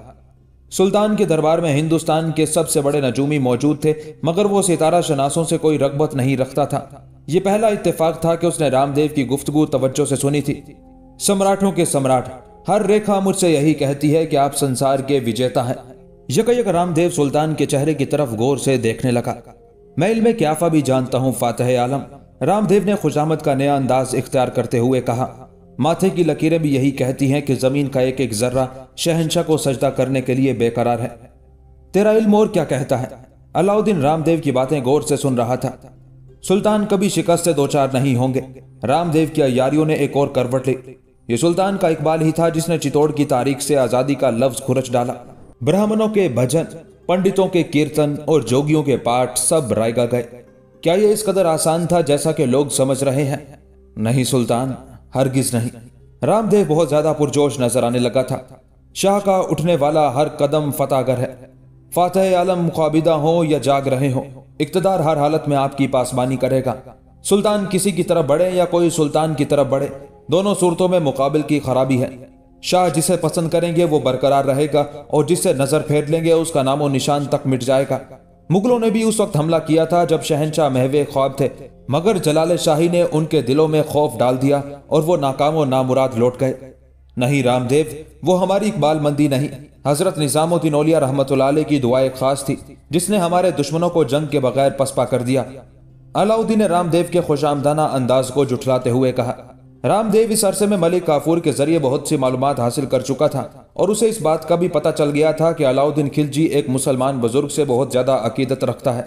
सुल्तान के दरबार में हिंदुस्तान के सबसे बड़े नजूमी मौजूद थे मगर वो सितारा शनासों से कोई रगबत नहीं रखता था ये पहला इत्तेफाक था कि उसने रामदेव की गुफ्तगु तवज्जो से सुनी थी सम्राटों के सम्राट हर रेखा मुझसे यही कहती है कि आप संसार के विजेता हैं यकयक रामदेव सुल्तान के चेहरे की तरफ गौर से देखने लगा मैं इल्म क्याफा भी जानता हूँ फातह आलम रामदेव ने खुशामद का नया अंदाज इख्तियार करते हुए कहा माथे की लकीरें भी यही कहती हैं कि जमीन का एक एक जर्रा शहनशाह को सजदा करने के लिए बेकरार है तेरा इल्म और क्या कहता है अलाउद्दीन रामदेव की बातें गौर से सुन रहा था सुल्तान कभी शिकस्त से दो चार नहीं होंगे रामदेव की अयारियों ने एक और करवट ली ये सुल्तान का इकबाल ही था जिसने चित्तौड़ की तारीख से आजादी का लफ्ज खुरच डाला ब्राह्मणों के भजन पंडितों के कीर्तन और जोगियों के पाठ सब रायगा गए क्या यह इस कदर आसान था जैसा कि लोग समझ रहे हैं नहीं सुल्तान हरगिज नहीं रामदेव बहुत ज्यादा पुरजोश नजर आने लगा था शाह का उठने वाला हर कदम फतागर है फातह आलम ख्वाबिदा हो या जाग रहे हो इकतदार हर हालत में आपकी पासबानी करेगा सुल्तान किसी की तरफ बढ़े या कोई सुल्तान की तरफ बढ़े दोनों सूरतों में मुकाबल की खराबी है शाह जिसे पसंद करेंगे वो बरकरार रहेगा और जिससे नजर फेर लेंगे उसका नामो निशान तक मिट जाएगा मुगलों ने भी उस वक्त हमला किया था जब शहनशाह महवे ख्वाब थे मगर जलाल शाही ने उनके दिलों में खौफ डाल दिया और वो नाकामो नामुराद लौट गए नहीं रामदेव वो हमारी इकबाल मंदी नहीं हजरत निज़ामुद्दीन ओलिया रहमत की दुआएं खास थी जिसने हमारे दुश्मनों को जंग के बगैर पसपा कर दिया अलाउद्दीन ने रामदेव के खुशामदाना अंदाज को जुठलाते हुए कहा रामदेव इस अरसे में मलिक काफूर के जरिए बहुत सी मालूम हासिल कर चुका था और उसे इस बात का भी पता चल गया था कि अलाउद्दीन खिलजी एक मुसलमान बुजुर्ग से बहुत ज़्यादा अकीदत रखता है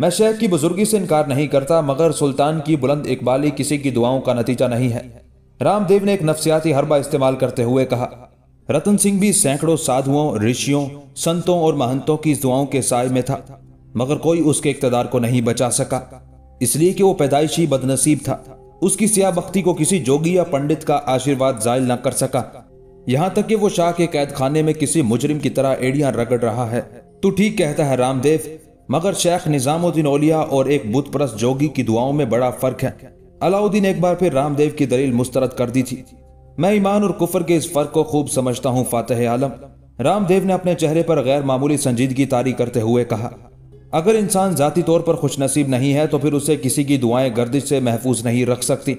मैं शेख की बुजुर्गी से इनकार नहीं करता मगर सुल्तान की बुलंद इकबाली किसी की दुआओं का नतीजा नहीं है रामदेव ने एक नफसियाती हरबा इस्तेमाल करते हुए कहा रतन सिंह भी सैकड़ों साधुओं ऋषियों संतों और महंतों की दुआओं के साय में था मगर कोई उसके इकतदार को नहीं बचा सका इसलिए कि वो पैदाइशी बदनसीब था उसकी सियाबख्ती को किसी जोगी या पंडित का आशीर्वाद जायल न कर सका यहाँ तक कि वो शाह के कैद खाने में किसी मुजरिम की तरह एड़ियां रगड़ रहा है तो ठीक कहता है रामदेव मगर शेख निजामुद्दीन ओलिया और एक बुत परस्त जोगी की दुआओं में बड़ा फर्क है अलाउद्दीन एक बार फिर रामदेव की दलील मुस्तरद कर दी थी मैं ईमान और कुफर के इस फर्क को खूब समझता हूँ फातह आलम रामदेव ने अपने चेहरे पर गैर मामूली संजीदगी तारी करते हुए कहा अगर इंसान जाती तौर पर खुशनसीब नहीं है तो फिर उसे किसी की दुआएं गर्दिश से महफूज नहीं रख सकती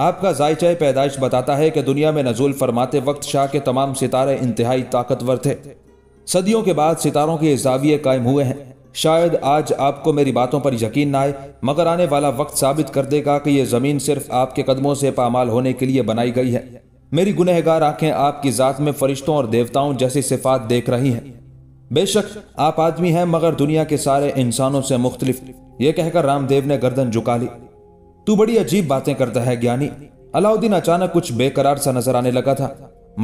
आपका जायचा पैदाइश बताता है कि दुनिया में नजूल फरमाते वक्त शाह के तमाम सितारे इंतहाई ताकतवर थे सदियों के बाद सितारों के जाविये कायम हुए हैं शायद आज आपको मेरी बातों पर यकीन ना आए मगर आने वाला वक्त साबित कर देगा कि यह ज़मीन सिर्फ आपके कदमों से पामाल होने के लिए बनाई गई है मेरी गुनहगार आंखें आपकी ज़ात में फरिश्तों और देवताओं जैसी सिफात देख रही हैं बेशक आप आदमी हैं मगर दुनिया के सारे इंसानों से मुख्तलिफ ये कहकर रामदेव ने गर्दन झुका ली तू बड़ी अजीब बातें करता है ज्ञानी अलाउद्दीन अचानक कुछ बेकरार सा नजर आने लगा था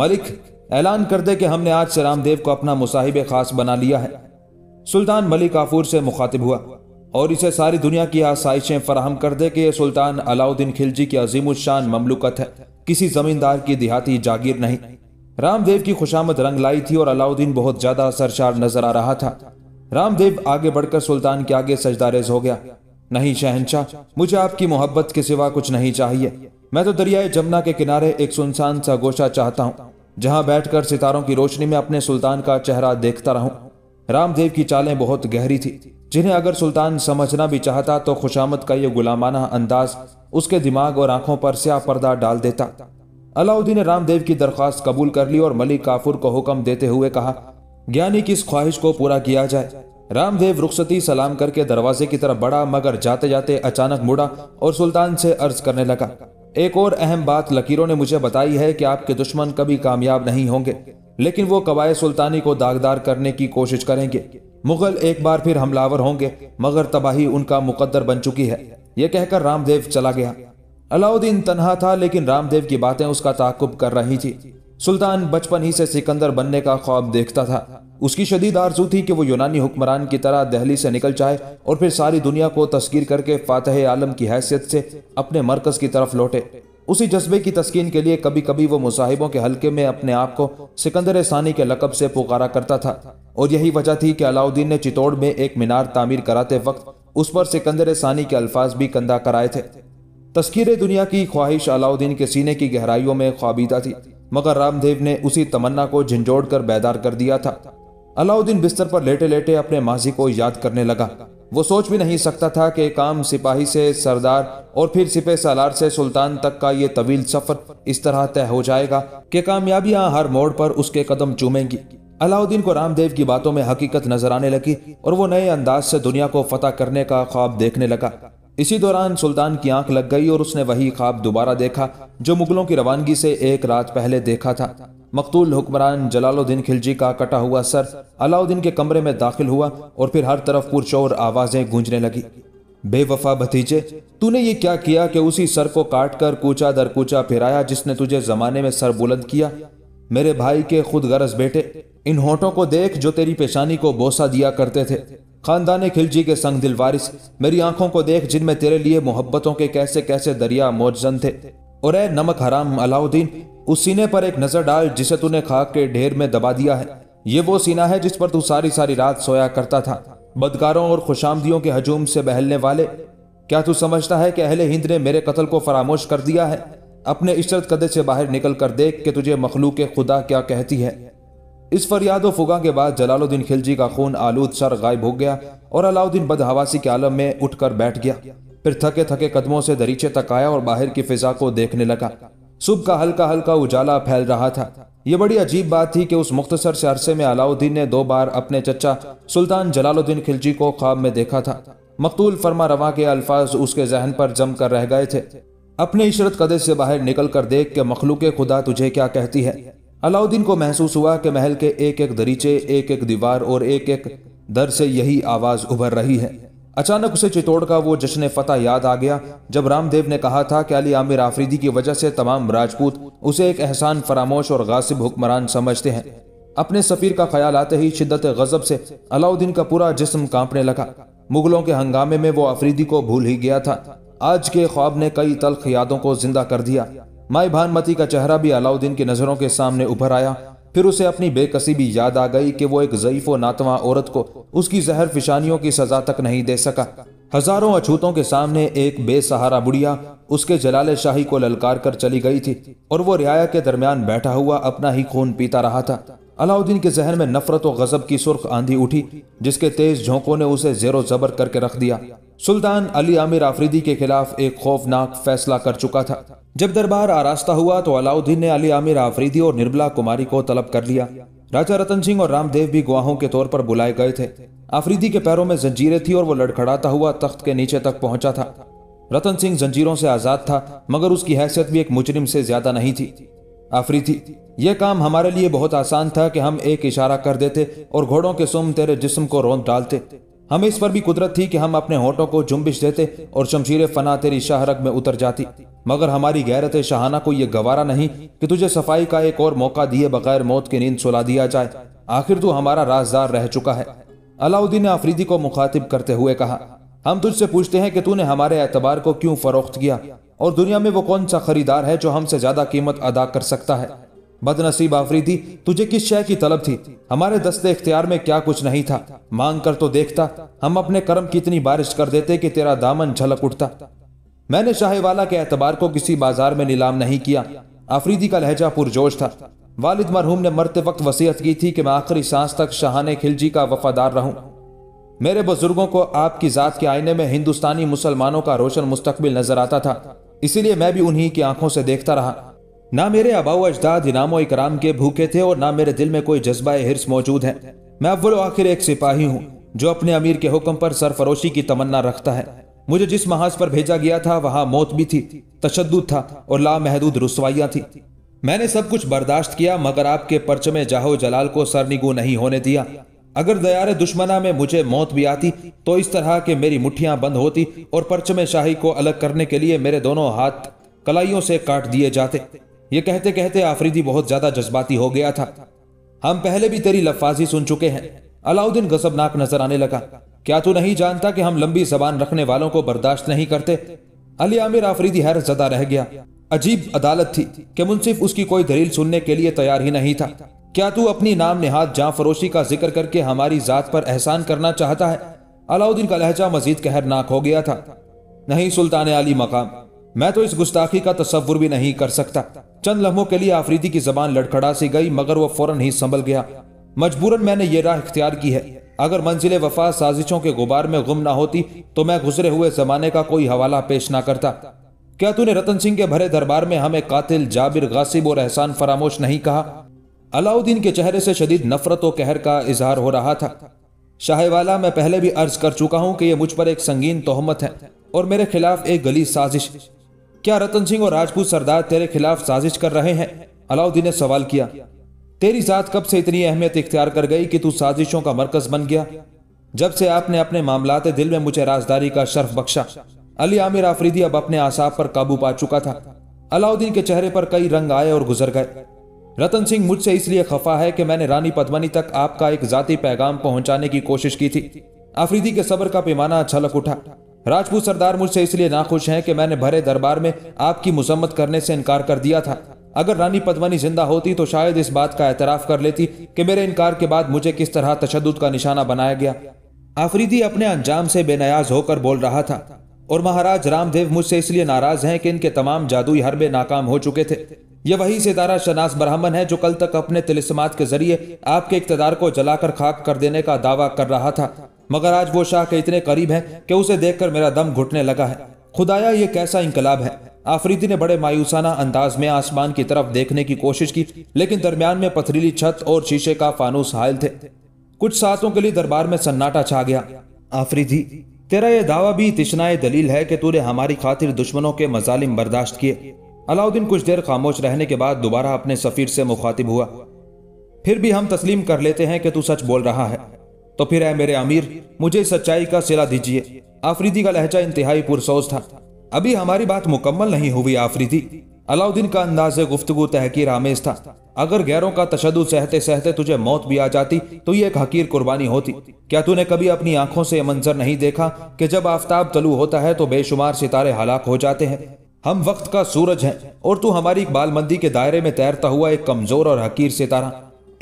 मलिक ऐलान कर दे कि हमने आज से रामदेव को अपना मुसाहिब खास बना लिया है सुल्तान मलिक आफूर से मुखातिब हुआ और इसे सारी दुनिया की आसाइशें फराहम कर दे कि यह सुल्तान अलाउद्दीन खिलजी की अजीमुशान ममलुकत है किसी जमींदार की देहाती जागीर नहीं रामदेव की खुशामद रंग लाई थी और अलाउद्दीन बहुत ज्यादा सरशार नजर आ रहा था रामदेव आगे बढ़कर सुल्तान के आगे सजदारेज हो गया नहीं शहनशाह मुझे आपकी मोहब्बत के सिवा कुछ नहीं चाहिए मैं तो दरियाए जमुना के किनारे एक सुनसान सा गोशा चाहता हूँ जहाँ बैठकर सितारों की रोशनी में अपने सुल्तान का चेहरा देखता रहूं रामदेव की चालें बहुत गहरी थी जिन्हें अगर सुल्तान समझना भी चाहता तो खुशामद का यह गुलामाना अंदाज उसके दिमाग और आंखों पर स्या पर्दा डाल देता अलाउद्दीन ने रामदेव की दरख्वास्त कबूल कर ली और मलिक काफुर को हुक्म देते हुए कहा ज्ञानी की इस ख्वाहिश को पूरा किया जाए रामदेव रुखसती सलाम करके दरवाजे की तरफ बढ़ा मगर जाते जाते अचानक मुड़ा और सुल्तान से अर्ज करने लगा एक और अहम बात लकीरों ने मुझे बताई है कि आपके दुश्मन कभी कामयाब नहीं होंगे लेकिन वो कवाय सुल्तानी को दागदार करने की कोशिश करेंगे मुगल एक बार फिर हमलावर होंगे मगर तबाही उनका मुकद्दर बन चुकी है यह कहकर रामदेव चला गया अलाउद्दीन तनहा था लेकिन रामदेव की बातें उसका ताकुब कर रही थी सुल्तान बचपन ही से सिकंदर बनने का ख्वाब देखता था उसकी शदीद आरजू थी कि वो यूनानी हुक्मरान की तरह दहली से निकल जाए और फिर सारी दुनिया को तस्कीर करके फातह आलम की हैसियत से अपने मरकज की तरफ लौटे उसी जज्बे की तस्कीन के लिए कभी कभी वो मुसाहिबों के हल्के में अपने आप को सिकंदर सानी के लकब से पुकारा करता था और यही वजह थी कि अलाउद्दीन ने चित्तौड़ में एक मीनार तामीर कराते वक्त उस पर सिकंदर सानी के अल्फाज भी कंधा कराए थे तस्कीर दुनिया की ख्वाहिश अलाउद्दीन के सीने की गहराइयों में ख्वाबीदा थी मगर रामदेव ने उसी तमन्ना को झंझोड़ कर बैदार कर दिया था अलाउद्दीन बिस्तर पर लेटे लेटे अपने माजी को याद करने लगा वो सोच भी नहीं सकता था कि काम सिपाही से सरदार और फिर सिपे सालार से सुल्तान तक का ये तवील सफर इस तरह तय हो जाएगा कि कामयाबियां हर मोड़ पर उसके कदम चूमेंगी अलाउद्दीन को रामदेव की बातों में हकीकत नजर आने लगी और वो नए अंदाज से दुनिया को फतेह करने का ख्वाब देखने लगा इसी दौरान सुल्तान की आंख लग गई और उसने वही ख्वाब दोबारा देखा जो मुगलों की रवानगी से एक रात पहले देखा था मकतूल हुक्मरान जलालुद्दीन खिलजी का कटा हुआ सर अलाउद्दीन के कमरे में दाखिल हुआ और फिर हर तरफ पुरचोर आवाज़ें गूंजने लगी बेवफा भतीजे तूने ये क्या किया कि उसी सर को काट कर कूचा दर कूचा फिराया जिसने तुझे जमाने में सर बुलंद किया मेरे भाई के खुद गरज बेटे इन होठों को देख जो तेरी पेशानी को बोसा दिया करते थे खानदान खिलजी के संग दिलवारिस मेरी आंखों को देख जिनमें तेरे लिए मोहब्बतों के कैसे कैसे दरिया मोजन थे और नमक हराम अलाउद्दीन उस सीने पर एक नजर डाल जिसे तूने खाक के ढेर में दबा दिया है ये वो सीना है जिस पर तू सारी सारी रात सोया करता था बदकारों और खुशामदियों के हजूम से बहलने वाले क्या तू समझता है कि अहले हिंद ने मेरे कत्ल को फरामोश कर दिया है अपने इशरत कदे से बाहर निकल कर देख के तुझे मखलूक खुदा क्या कहती है इस फरियाद फुगा के बाद जलालुद्दीन खिलजी का खून आलूद सर गायब हो गया और अलाउद्दीन बदहवासी के आलम में उठकर बैठ गया फिर थके थके कदमों से दरीचे तक आया और बाहर की फिजा को देखने लगा सुबह का हल्का हल्का उजाला फैल रहा था यह बड़ी अजीब बात थी कि उस मुख्तसर से अरसे में अलाउद्दीन ने दो बार अपने चचा सुल्तान जलालुद्दीन खिलजी को ख्वाब में देखा था मकतूल फरमा रवा के अल्फाज उसके जहन पर जम कर रह गए थे अपने इशरत कदे से बाहर निकल कर देख के मखलूक खुदा तुझे क्या कहती है अलाउद्दीन को महसूस हुआ कि महल के एक एक दरीचे एक एक दीवार और एक एक दर से यही आवाज उभर रही है अचानक उसे चितौड़ का वो जश्न फतेह याद आ गया जब रामदेव ने कहा था कि अली आमिर आफरीदी की वजह से तमाम राजपूत उसे एक एहसान फरामोश और गासिब हुक्मरान समझते हैं अपने सफ़ीर का ख्याल आते ही शिद्दत गजब से अलाउद्दीन का पूरा जिस्म कांपने लगा मुगलों के हंगामे में वो अफरीदी को भूल ही गया था आज के ख्वाब ने कई तलख यादों को जिंदा कर दिया माई भानमती का चेहरा भी अलाउद्दीन की नज़रों के सामने उभर आया फिर उसे अपनी बेकसीबी याद आ गई कि वो एक ज़यीफ़ नातवा औरत को उसकी जहर फिशानियों की सजा तक नहीं दे सका हजारों अछूतों के सामने एक बेसहारा बुढ़िया उसके जलाल शाही को ललकार कर चली गई थी और वो रियाया के दरमियान बैठा हुआ अपना ही खून पीता रहा था अलाउद्दीन के जहन में नफरत और गजब की सुर्ख आंधी उठी जिसके तेज झोंकों ने उसे जेरो जबर करके रख दिया सुल्तान अली आमिर आफरीदी के खिलाफ एक खौफनाक फैसला कर चुका था जब दरबार आरास्ता हुआ तो अलाउद्दीन ने अली आमिर आफरीदी और निर्मला कुमारी को तलब कर लिया राजा रतन सिंह और रामदेव भी गुआहों के तौर पर बुलाए गए थे आफरीदी के पैरों में जंजीरें थी और वो लड़खड़ाता हुआ तख्त के नीचे तक पहुंचा था रतन सिंह जंजीरों से आजाद था मगर उसकी हैसियत भी एक मुजरिम से ज्यादा नहीं थी आफरीदी यह काम हमारे लिए बहुत आसान था कि हम एक इशारा कर देते और घोड़ों के सुम तेरे जिस्म को रोंद डालते हमें इस पर भी कुदरत थी कि हम अपने होठों को जुम्बिश देते और शमशीर फना तेरी शाहरग में उतर जाती मगर हमारी गैरत शहाना को यह गवारा नहीं कि तुझे सफाई का एक और मौका दिए बगैर मौत की नींद सुला दिया जाए आखिर तू हमारा राजदार रह चुका है अलाउद्दीन ने आफरीदी को मुखातिब करते हुए कहा हम तुझसे पूछते हैं कि तूने हमारे एतबार को क्यों फरोख्त किया और दुनिया में वो कौन सा खरीदार है जो हमसे ज्यादा कीमत अदा कर सकता है बदनसीब आफरीदी तुझे किस शय की तलब थी हमारे दस्ते इख्तियार में क्या कुछ नहीं था मांग कर तो देखता हम अपने कर्म की इतनी बारिश कर देते कि तेरा दामन झलक उठता मैंने वाला के एतबार को किसी बाजार में नीलाम नहीं किया आफरीदी का लहजा पुरजोश था वालिद मरहूम ने मरते वक्त वसीयत की थी कि मैं आखिरी सांस तक शाहान खिलजी का वफादार रहूं मेरे बुजुर्गों को आपकी ज़ात के आईने में हिंदुस्तानी मुसलमानों का रोशन मुस्तकबिल नजर आता था इसीलिए मैं भी उन्हीं की आंखों से देखता रहा ना मेरे अबाव अजदाद इनाम इकराम के भूखे थे और ना मेरे दिल में कोई जज्बा हिरस मौजूद है मैं अव्वल आखिर एक सिपाही हूँ जो अपने अमीर के हुक्म पर सरफरोशी की तमन्ना रखता है मुझे जिस महाज पर भेजा गया था वहां मौत भी थी तशद था और लामहदूद रसवाइयाँ थी मैंने सब कुछ बर्दाश्त किया मगर आपके पर्च में जाहो जलाल को सरनिगु नहीं होने दिया अगर दयार दुश्मना में मुझे मौत भी आती तो इस तरह के मेरी मुठ्ठियां बंद होती और पर्च में शाही को अलग करने के लिए मेरे दोनों हाथ कलाइयों से काट दिए जाते ये कहते कहते आफरीदी बहुत ज्यादा जज्बाती हो गया था हम पहले भी तेरी लफाजी सुन चुके हैं अलाउद्दीन गजबनाक नजर आने लगा क्या तू नहीं जानता कि हम लंबी जबान रखने वालों को बर्दाश्त नहीं करते अली आमिर आफरीदी हैरत जदा रह गया अजीब अदालत थी कि मुनसिफ उसकी कोई दलील सुनने के लिए तैयार ही नहीं था क्या तू अपनी नाम निहाद जहाँ फरोशी का जिक्र करके हमारी जात पर एहसान करना चाहता है अलाउद्दीन का लहजा मजीद कहरनाक हो गया था नहीं सुल्तान आली मकाम मैं तो इस गुस्ताखी का तस्वुर भी नहीं कर सकता चंद लम्हों के लिए आफरीदी की जबान लड़खड़ा सी गई मगर वह फौरन ही संभल गया मजबूरन मैंने ये राह इख्तियार की है अगर मंजिल वफा साजिशों के गुबार में गुम ना होती तो मैं गुजरे हुए जमाने का कोई हवाला पेश ना करता क्या तूने रतन सिंह के भरे दरबार में हमें कातिल जाबिर गासिब और एहसान फरामोश नहीं कहा अलाउद्दीन के चेहरे से शदीद नफरत और कहर का इजहार हो रहा था शाहवाला मैं पहले भी अर्ज कर चुका हूं कि यह मुझ पर एक संगीन तोहमत है और मेरे खिलाफ एक गली साजिश क्या रतन सिंह और राजपूत सरदार तेरे खिलाफ साजिश कर रहे हैं अलाउद्दीन ने सवाल किया तेरी जात कब से इतनी अहमियत इख्तियार कर गई कि तू साजिशों का मरकज बन गया जब से आपने अपने मामलाते दिल में मुझे राजदारी का शर्फ बख्शा अली आमिर आफरीदी अब अपने आसाब पर काबू पा चुका था अलाउद्दीन के चेहरे पर कई रंग आए और गुजर गए रतन सिंह मुझसे इसलिए खफा है कि मैंने रानी पद्मनी तक आपका एक जाती पैगाम पहुंचाने की कोशिश की थी आफरीदी के सबर का पैमाना छलक उठा राजपूत सरदार मुझसे इसलिए नाखुश हैं कि मैंने भरे दरबार में आपकी मुजम्मत करने से इनकार कर दिया था अगर रानी पद्मनी जिंदा होती तो शायद इस बात का एतराफ़ कर लेती कि मेरे इनकार के बाद मुझे किस तरह तशद का निशाना बनाया गया आफरीदी अपने अंजाम से बेनयाज होकर बोल रहा था और महाराज रामदेव मुझसे इसलिए नाराज हैं कि इनके तमाम जादुई हरबे नाकाम हो चुके थे यह वही सितारा शनास ब्राह्मण है जो कल तक अपने तिलस्मात के जरिए आपके इकतदार को जलाकर खाक कर देने का दावा कर रहा था मगर आज वो शाह के इतने करीब हैं कि उसे देखकर मेरा दम घुटने लगा है खुदाया ये कैसा इनकलाब है आफरीदी ने बड़े मायूसाना अंदाज में आसमान की तरफ देखने की कोशिश की लेकिन दरमियान में पथरीली छत और शीशे का फानूस हायल थे कुछ सातों के लिए दरबार में सन्नाटा छा गया आफरीदी तेरा यह दावा भी तिशनाए दलील है कि तूने हमारी खातिर दुश्मनों के मजालिम बर्दाश्त किए अलाउद्दीन कुछ देर खामोश रहने के बाद दोबारा अपने सफ़ीर से मुखातिब हुआ फिर भी हम तस्लीम कर लेते हैं कि तू सच बोल रहा है तो फिर है मेरे अमीर मुझे सच्चाई का सिला दीजिए आफरीदी का लहजा इंतहाई पुरसोज था अभी हमारी बात मुकम्मल नहीं हुई आफरीदी अलाउद्दीन का अंदाज गुफ्तगु तहकीर आमेज था अगर गैरों का तशद सहते सहते तुझे मौत भी आ जाती तो ये एक हकीर कुर्बानी होती क्या तूने कभी अपनी आंखों से मंजर नहीं देखा कि जब आफ्ताब तलू होता है तो बेशुमार सितारे हलाक हो जाते हैं हम वक्त का सूरज हैं और तू हमारी बाल मंदी के दायरे में तैरता हुआ एक कमजोर और हकीर सितारा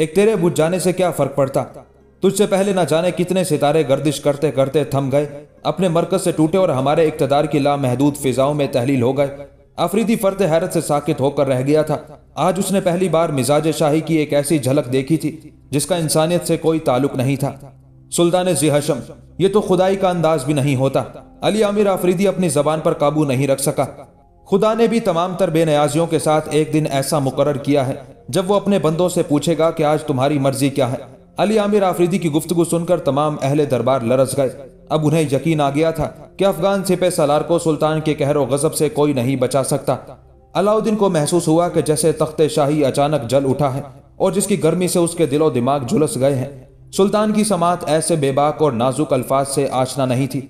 एक तेरे बुझ जाने से क्या फर्क पड़ता तुझसे पहले ना जाने कितने सितारे गर्दिश करते करते थम गए अपने मरकज से टूटे और हमारे इकतदार की लामहदूद फिजाओं में तहलील हो गए अफरीदी फर्त हैरत से साकित होकर रह गया था आज उसने पहली बार मिजाज शाही की एक ऐसी झलक देखी थी जिसका इंसानियत से कोई ताल्लुक नहीं था सुल्तान जी हशम ये तो खुदाई का अंदाज भी नहीं होता अली आमिर आफरीदी अपनी जबान पर काबू नहीं रख सका खुदा ने भी तमाम तर बेनियाजियों के साथ एक दिन ऐसा मुकर किया है जब वो अपने बंदों से पूछेगा कि आज तुम्हारी मर्जी क्या है अली आमिर आफरीदी की गुफ्तगु सुनकर तमाम अहले दरबार लरस गए अब उन्हें यकीन आ गया था कि अफगान सिपे सलार को सुल्तान के कहरो गजब से कोई नहीं बचा सकता अलाउद्दीन को महसूस हुआ कि जैसे तख्ते शाही अचानक जल उठा है और जिसकी गर्मी से उसके दिलो दिमाग झुलस गए हैं सुल्तान की समात ऐसे बेबाक और नाजुक अल्फाज से आशना नहीं थी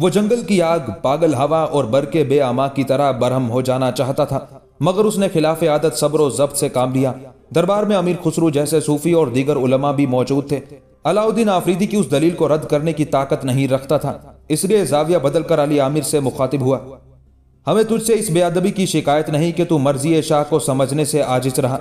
वो जंगल की आग पागल हवा और बरके बेआमा की तरह बरहम हो जाना चाहता था मगर उसने खिलाफ आदत सब्र जब्त से काम लिया दरबार में अमीर खुसरू जैसे सूफी और दीगर उलमा भी मौजूद थे अलाउद्दीन आफरीदी की उस दलील को रद्द करने की ताकत नहीं रखता था इसलिए जाविया बदलकर अली आमिर से मुखातिब हुआ हमें तुझसे इस बेअदबी की शिकायत नहीं कि तू मर्जी शाह को समझने से आजिज रहा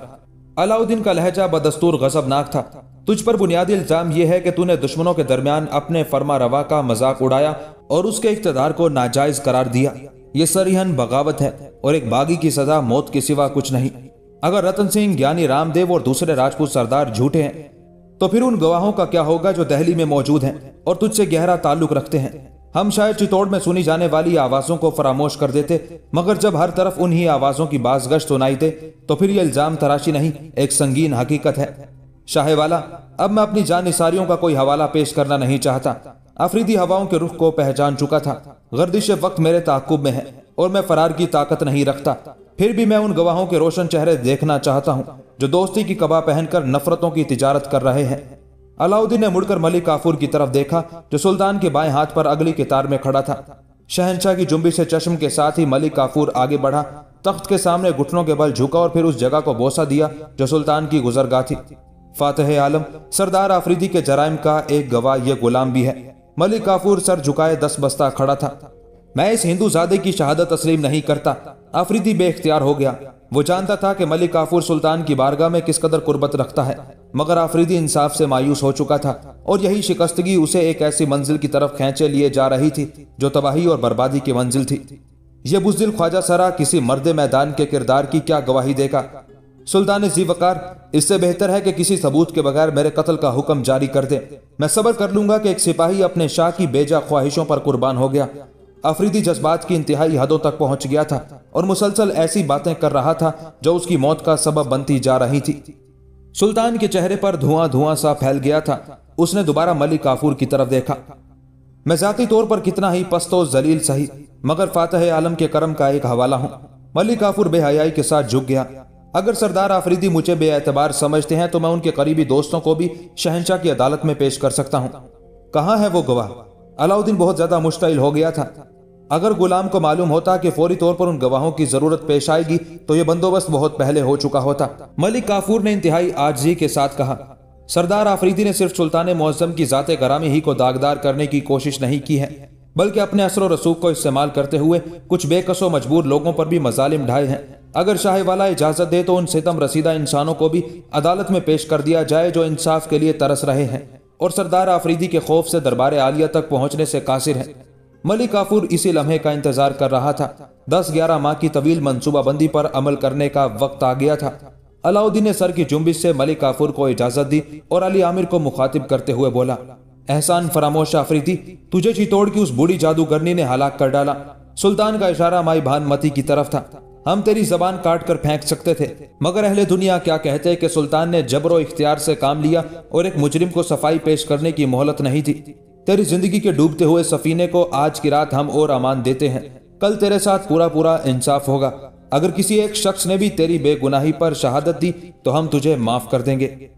अलाउद्दीन का लहजा बदस्तूर गजबनाक था तुझ पर बुनियादी इल्ज़ाम यह है कि तूने दुश्मनों के दरमियान अपने फरमा रवा का मजाक उड़ाया और उसके इकतदार को नाजायज करार दिया ये सरहन बगावत है और एक बागी की सजा मौत के सिवा कुछ नहीं अगर रतन सिंह ज्ञानी रामदेव और दूसरे राजपूत सरदार झूठे हैं तो फिर उन गवाहों का क्या होगा जो दहली में मौजूद हैं और तुझसे गहरा ताल्लुक रखते हैं हम शायद चित्तौड़ में सुनी जाने वाली आवाज़ों को फरामोश कर देते मगर जब हर तरफ उन्ही आवाज़ों की बाजगश्त सुनाई दे तो फिर ये इल्ज़ाम तराशी नहीं एक संगीन हकीकत है वाला अब मैं अपनी जान निसारियों का कोई हवाला पेश करना नहीं चाहता अफरीदी हवाओं के रुख को पहचान चुका था गर्दिश वक्त मेरे ताकुब में है और मैं फरार की ताकत नहीं रखता फिर भी मैं उन गवाहों के रोशन चेहरे देखना चाहता हूँ जो दोस्ती की कबा पहनकर नफरतों की तिजारत कर रहे हैं अलाउद्दीन ने मुड़कर मलिक काफूर की तरफ देखा जो सुल्तान के बाएं हाथ पर अगली कतार में खड़ा था शहनशाह की जुम्बी से चश्म के साथ ही मलिक काफूर आगे बढ़ा तख्त के सामने घुटनों के बल झुका और फिर उस जगह को बोसा दिया जो सुल्तान की गुजरगा थी फातह आलम सरदार आफरीदी के जराइम का एक गवाह यह गुलाम भी है मलिक काफूर सर झुकाए दस बस्ता खड़ा था मैं इस हिंदू जादे की शहादत तस्लीम नहीं करता आफरीदी बेख्तियार हो गया वो जानता था कि मलिक काफूर सुल्तान की बारगाह में किस कदर कुर्बत रखता है मगर आफरीदी इंसाफ से मायूस हो चुका था और यही शिकस्तगी उसे एक ऐसी मंजिल की तरफ खेचे लिए जा रही थी जो तबाही और बर्बादी की मंजिल थी यह बुजिल ख्वाजा सरा किसी मर्द मैदान के किरदार की क्या गवाही देगा सुल्तान जी वकार इससे बेहतर है कि किसी सबूत के बगैर मेरे कत्ल का हुक्म जारी कर दे मैं सबर कर लूंगा कि एक सिपाही अपने शाह की बेजा ख्वाहिशों पर कुर्बान हो गया अफरीदी जज्बात की इंतहाई हदों तक पहुंच गया था और मुसलसल ऐसी बातें कर रहा था जो उसकी मौत का सबब बनती जा रही थी सुल्तान के चेहरे पर धुआं धुआं सा फैल गया था उसने दोबारा मलिक काफूर की तरफ देखा मैं जाती तौर पर कितना ही पस्तो जलील सही मगर फातह आलम के करम का एक हवाला हूँ मलिक काफूर बेहयाई के साथ झुक गया अगर सरदार आफरीदी मुझे बेएतबार समझते हैं तो मैं उनके करीबी दोस्तों को भी शहनशाह की अदालत में पेश कर सकता हूँ कहाँ है वो गवाह अलाउद्दीन बहुत ज्यादा मुश्तिल हो गया था अगर गुलाम को मालूम होता कि फौरी तौर पर उन गवाहों की जरूरत पेश आएगी तो यह बंदोबस्त बहुत पहले हो चुका होता मलिक काफूर ने इंतहाई आजी के साथ कहा सरदार आफरीदी ने सिर्फ सुल्तान मौजम की ज़ाते गरामी ही को दागदार करने की कोशिश नहीं की है बल्कि अपने असर रसूख को इस्तेमाल करते हुए कुछ बेकसो मजबूर लोगों पर भी मजालिम ढाए हैं अगर शाह वाला इजाज़त दे तो उन सितम रसीदा इंसानों को भी अदालत में पेश कर दिया जाए जो इंसाफ के लिए तरस रहे हैं और सरदार आफरीदी के खौफ से दरबार आलिया तक पहुंचने से कासिर हैं मलिक काफूर इसी लम्हे का इंतजार कर रहा था दस ग्यारह माह की तवील मनसूबाबंदी पर अमल करने का वक्त आ गया था अलाउद्दीन ने सर की जुम्बिश से मलिक काफूर को इजाजत दी और अली आमिर को मुखातिब करते हुए बोला एहसान फरामोश आफरीदी तुझे चितौड़ की उस बूढ़ी जादूगरनी ने हलाक कर डाला सुल्तान का इशारा माई भानमती की तरफ था हम तेरी जबान काट कर फेंक सकते थे मगर अहले दुनिया क्या कहते कि सुल्तान ने जबरो इख्तियार से काम लिया और एक मुजरिम को सफाई पेश करने की मोहलत नहीं थी तेरी जिंदगी के डूबते हुए सफीने को आज की रात हम और अमान देते हैं कल तेरे साथ पूरा पूरा इंसाफ होगा अगर किसी एक शख्स ने भी तेरी बेगुनाही पर शहादत दी तो हम तुझे माफ कर देंगे